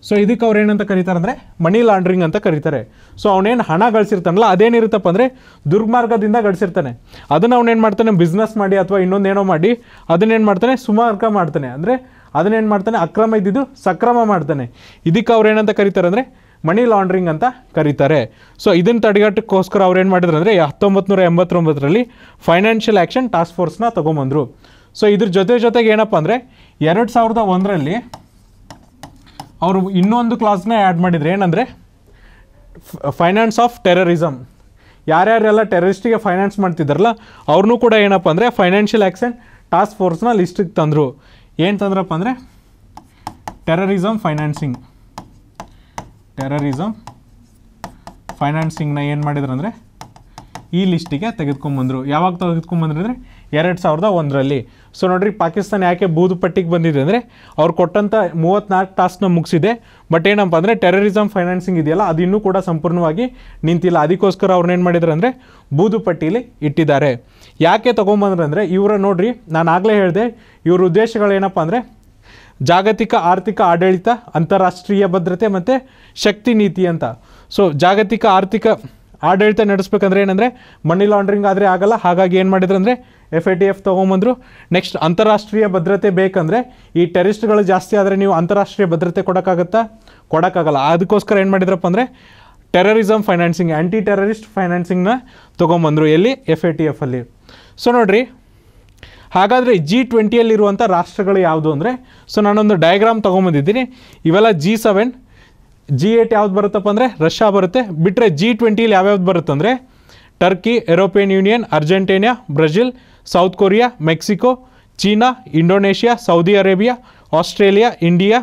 [SPEAKER 1] ಸೊ ಇದಕ್ಕೆ ಅವ್ರು ಏನಂತ ಕರೀತಾರೆ ಅಂದರೆ ಮನಿ ಲಾಂಡ್ರಿಂಗ್ ಅಂತ ಕರೀತಾರೆ ಸೊ ಅವನೇನು ಹಣ ಗಳಿಸಿರ್ತಾನಲ್ಲ ಅದೇನಿರುತ್ತಪ್ಪ ಅಂದರೆ ದುರ್ಮಾರ್ಗದಿಂದ ಗಳಿಸಿರ್ತಾನೆ ಅದನ್ನು ಅವನೇನು ಮಾಡ್ತಾನೆ ಬಿಸ್ನೆಸ್ ಮಾಡಿ ಅಥವಾ ಇನ್ನೊಂದೇನೋ ಮಾಡಿ ಅದನ್ನೇನು ಮಾಡ್ತಾನೆ ಸುಮಾರ್ಗ ಮಾಡ್ತಾನೆ ಅಂದರೆ ಅದನ್ನೇನು ಮಾಡ್ತಾನೆ ಅಕ್ರಮ ಇದ್ದಿದ್ದು ಸಕ್ರಮ ಮಾಡ್ತಾನೆ ಇದಕ್ಕೆ ಅವ್ರು ಏನಂತ ಕರೀತಾರೆ ಅಂದರೆ ಮನಿ ಲಾಂಡ್ರಿಂಗ್ ಅಂತ ಕರೀತಾರೆ ಸೊ ಇದನ್ನು ತಡೆಗಟ್ಟಕ್ಕೋಸ್ಕರ ಅವ್ರು ಏನು ಮಾಡಿದ್ರು ಅಂದರೆ ಹತ್ತೊಂಬತ್ತು ನೂರ ಎಂಬತ್ತೊಂಬತ್ತರಲ್ಲಿ ಫೈನಾನ್ಷಿಯಲ್ ಆ್ಯಕ್ಷನ್ ಟಾಸ್ಕ್ ಫೋರ್ಸ್ನ ತೊಗೊಂಬಂದರು ಸೊ ಇದ್ರ ಜೊತೆ ಜೊತೆಗೆ ಏನಪ್ಪ ಅಂದರೆ ಎರಡು ಸಾವಿರದ ಒಂದರಲ್ಲಿ ಅವರು ಇನ್ನೊಂದು ಕ್ಲಾಸ್ನ ಆ್ಯಡ್ ಮಾಡಿದ್ರು ಏನಂದರೆ ಫೈನಾನ್ಸ್ ಆಫ್ ಟೆರರಿಸಮ್ ಯಾರ್ಯಾರೆಲ್ಲ ಟೆರರಿಸ್ಟಿಗೆ ಫೈನಾನ್ಸ್ ಮಾಡ್ತಿದ್ದಾರಲ್ಲ ಅವ್ರನ್ನೂ ಕೂಡ ಏನಪ್ಪ ಅಂದರೆ ಫೈನಾನ್ಷಿಯಲ್ ಆ್ಯಕ್ಷನ್ ಟಾಸ್ಕ್ ಫೋರ್ಸ್ನ ಲಿಸ್ಟಿಗೆ ತಂದರು ಏನು ತಂದ್ರಪ್ಪ ಅಂದರೆ ಟೆರರಿಸಮ್ ಫೈನಾನ್ಸಿಂಗ್ ಟೆರರಿಸಮ್ ಫೈನಾನ್ಸಿಂಗ್ನ ಏನು ಮಾಡಿದ್ರು ಅಂದರೆ ಈ ಲಿಸ್ಟಿಗೆ ತೆಗೆದುಕೊಂಬಂದರು ಯಾವಾಗ ತೆಗೆದುಕೊಂಬಂದ್ರೆ ಅಂದರೆ ಎರಡು ಸಾವಿರದ ಒಂದರಲ್ಲಿ ಸೊ ನೋಡಿರಿ ಪಾಕಿಸ್ತಾನ ಯಾಕೆ ಬೂದು ಪಟ್ಟಿಗೆ ಬಂದಿದೆ ಅಂದರೆ ಅವ್ರು ಕೊಟ್ಟಂಥ ಮೂವತ್ತ್ನಾಲ್ಕು ಟಾಸ್ಕ್ನ ಮುಗಿಸಿದೆ ಬಟ್ ಏನಪ್ಪ ಅಂದರೆ ಟೆರರಿಸಮ್ ಫೈನಾನ್ಸಿಂಗ್ ಇದೆಯಲ್ಲ ಅದು ಇನ್ನೂ ಕೂಡ ಸಂಪೂರ್ಣವಾಗಿ ನಿಂತಿಲ್ಲ ಅದಕ್ಕೋಸ್ಕರ ಅವ್ರನ್ನೇನು ಮಾಡಿದ್ರು ಅಂದರೆ ಬೂದು ಪಟ್ಟಿಲಿ ಇಟ್ಟಿದ್ದಾರೆ ಯಾಕೆ ತೊಗೊಂಬಂದ್ರಂದರೆ ಇವರ ನೋಡ್ರಿ ನಾನು ಆಗಲೇ ಹೇಳಿದೆ ಇವ್ರ ಉದ್ದೇಶಗಳೇನಪ್ಪ ಅಂದರೆ ಜಾಗತಿಕ ಆರ್ಥಿಕ ಆಡಳಿತ ಅಂತಾರಾಷ್ಟ್ರೀಯ ಭದ್ರತೆ ಮತ್ತು ಶಕ್ತಿ ನೀತಿ ಅಂತ ಸೊ ಜಾಗತಿಕ ಆರ್ಥಿಕ ಆಡಳಿತ ನಡೆಸ್ಬೇಕಂದ್ರೆ ಏನಂದರೆ ಮನಿ ಲಾಂಡ್ರಿಂಗ್ ಆದರೆ ಆಗಲ್ಲ ಹಾಗಾಗಿ ಏನು ಮಾಡಿದ್ರು ಅಂದರೆ ಎಫ್ ಎ ಟಿ ಎಫ್ ತೊಗೊಂಬಂದರು ನೆಕ್ಸ್ಟ್ ಅಂತಾರಾಷ್ಟ್ರೀಯ ಭದ್ರತೆ ಬೇಕಂದರೆ ಈ ಟೆರಿಸ್ಟ್ಗಳು ಜಾಸ್ತಿ ಆದರೆ ನೀವು ಅಂತಾರಾಷ್ಟ್ರೀಯ ಭದ್ರತೆ ಕೊಡೋಕ್ಕಾಗತ್ತಾ ಕೊಡೋಕ್ಕಾಗಲ್ಲ ಅದಕ್ಕೋಸ್ಕರ ಏನು ಮಾಡಿದ್ರಪ್ಪ ಅಂದರೆ ಟೆರರಿಸಮ್ ಫೈನಾನ್ಸಿಂಗ್ ಆ್ಯಂಟಿ ಟೆರರಿಸ್ಟ್ ಫೈನಾನ್ಸಿಂಗ್ನ ತೊಗೊಂಬಂದರು ಎಲ್ಲಿ ಎಫ್ ಎ ಟಿ ಎಫಲ್ಲಿ ಸೊ ನೋಡಿರಿ ಹಾಗಾದರೆ ಜಿ ಟ್ವೆಂಟಿಯಲ್ಲಿರುವಂಥ ರಾಷ್ಟ್ರಗಳು ಯಾವುದು ಅಂದರೆ ಸೊ ನಾನೊಂದು ಡಯಾಗ್ರಾಮ್ ತೊಗೊಂಬಂದಿದ್ದೀನಿ ಇವೆಲ್ಲ ಜಿ ಸೆವೆನ್ ಜಿ ಏಟ್ ಯಾವ್ದು ಬರುತ್ತಪ್ಪ ಅಂದರೆ ರಷ್ಯಾ ಬರುತ್ತೆ ಬಿಟ್ಟರೆ ಜಿ ಟ್ವೆಂಟಿಯಲ್ಲಿ ಯಾವ್ಯಾವ್ದು ಬರುತ್ತಂದರೆ Turkey European Union Argentina Brazil South Korea Mexico China Indonesia Saudi Arabia Australia India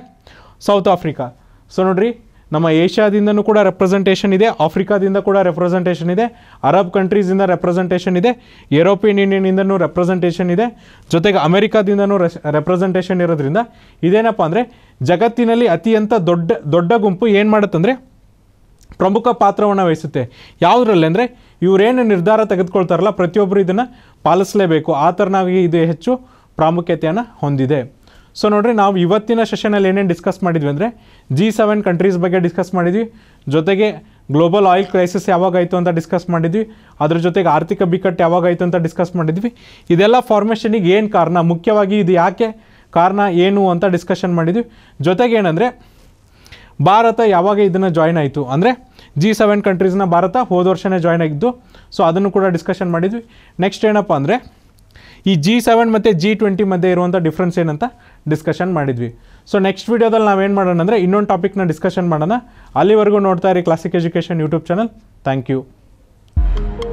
[SPEAKER 1] South Africa so ನೋಡಿರಿ ನಮ್ಮ ಏಷ್ಯಾದಿಂದನೂ ಕೂಡ ರೆಪ್ರೆಸೆಂಟೇಷನ್ ಇದೆ ಆಫ್ರಿಕಾದಿಂದ ಕೂಡ ರೆಪ್ರೆಸೆಂಟೇಷನ್ ಇದೆ ಅರಬ್ ಕಂಟ್ರೀಸಿಂದ ರೆಪ್ರೆಸೆಂಟೇಷನ್ ಇದೆ ಯುರೋಪಿಯನ್ ಯೂನಿಯನಿಂದನೂ ರೆಪ್ರೆಸೆಂಟೇಷನ್ ಇದೆ ಜೊತೆಗೆ ಅಮೆರಿಕಾದಿಂದನೂ ರೆಪ್ರೆಸೆಂಟೇಷನ್ ಇರೋದ್ರಿಂದ ಇದೇನಪ್ಪ ಅಂದರೆ ಜಗತ್ತಿನಲ್ಲಿ ಅತ್ಯಂತ ದೊಡ್ಡ ದೊಡ್ಡ ಗುಂಪು ಏನು ಮಾಡುತ್ತಂದರೆ ಪ್ರಮುಖ ಪಾತ್ರವನ್ನು ವಹಿಸುತ್ತೆ ಯಾವುದರಲ್ಲಿ ಅಂದರೆ ಇವರೇನು ನಿರ್ಧಾರ ತೆಗೆದುಕೊಳ್ತಾರಲ್ಲ ಪ್ರತಿಯೊಬ್ಬರು ಇದನ್ನು ಪಾಲಿಸಲೇಬೇಕು ಆ ಥರನಾಗಿ ಇದು ಹೆಚ್ಚು ಪ್ರಾಮುಖ್ಯತೆಯನ್ನು ಹೊಂದಿದೆ ಸೊ ನೋಡಿರಿ ನಾವು ಇವತ್ತಿನ ಸೆಷನಲ್ಲಿ ಏನೇನು ಡಿಸ್ಕಸ್ ಮಾಡಿದ್ವಿ ಅಂದರೆ ಜಿ ಸೆವೆನ್ ಕಂಟ್ರೀಸ್ ಬಗ್ಗೆ ಡಿಸ್ಕಸ್ ಮಾಡಿದ್ವಿ ಜೊತೆಗೆ ಗ್ಲೋಬಲ್ ಆಯಿಲ್ ಕ್ರೈಸಿಸ್ ಯಾವಾಗಾಯಿತು ಅಂತ ಡಿಸ್ಕಸ್ ಮಾಡಿದ್ವಿ ಅದ್ರ ಜೊತೆಗೆ ಆರ್ಥಿಕ ಬಿಕ್ಕಟ್ಟು ಯಾವಾಗಾಯಿತು ಅಂತ ಡಿಸ್ಕಸ್ ಮಾಡಿದ್ವಿ ಇದೆಲ್ಲ ಫಾರ್ಮೇಷನಿಗೆ ಏನು ಕಾರಣ ಮುಖ್ಯವಾಗಿ ಇದು ಯಾಕೆ ಕಾರಣ ಏನು ಅಂತ ಡಿಸ್ಕಷನ್ ಮಾಡಿದ್ವಿ ಜೊತೆಗೆ ಏನಂದರೆ ಭಾರತ ಯಾವಾಗ ಇದನ್ನು ಜಾಯ್ನ್ ಆಯಿತು ಅಂದರೆ ಜಿ ಸೆವೆನ್ ಕಂಟ್ರೀಸ್ನ ಭಾರತ ಹೋದ ವರ್ಷನೇ ಜಾಯ್ನ್ ಆಗಿದ್ದು ಸೊ ಅದನ್ನು ಕೂಡ ಡಿಸ್ಕಷನ್ ಮಾಡಿದ್ವಿ ನೆಕ್ಸ್ಟ್ ಏನಪ್ಪ ಅಂದರೆ ಈ ಜಿ ಸೆವೆನ್ ಮತ್ತು ಜಿ ಟ್ವೆಂಟಿ ಮಧ್ಯೆ ಇರುವಂಥ ಡಿಫ್ರೆನ್ಸ್ ಏನಂತ ಡಿಸ್ಕಷನ್ ಮಾಡಿದ್ವಿ ಸೊ ನೆಕ್ಸ್ಟ್ ವೀಡಿಯೋದಲ್ಲಿ ನಾವೇನು ಮಾಡೋಣ ಅಂದರೆ ಇನ್ನೊಂದು ಟಾಪಿಕ್ನ ಡಿಸ್ಕಷನ್ ಮಾಡೋಣ ಅಲ್ಲಿವರೆಗೂ ನೋಡ್ತಾ ಇರಿ classic education YouTube channel thank you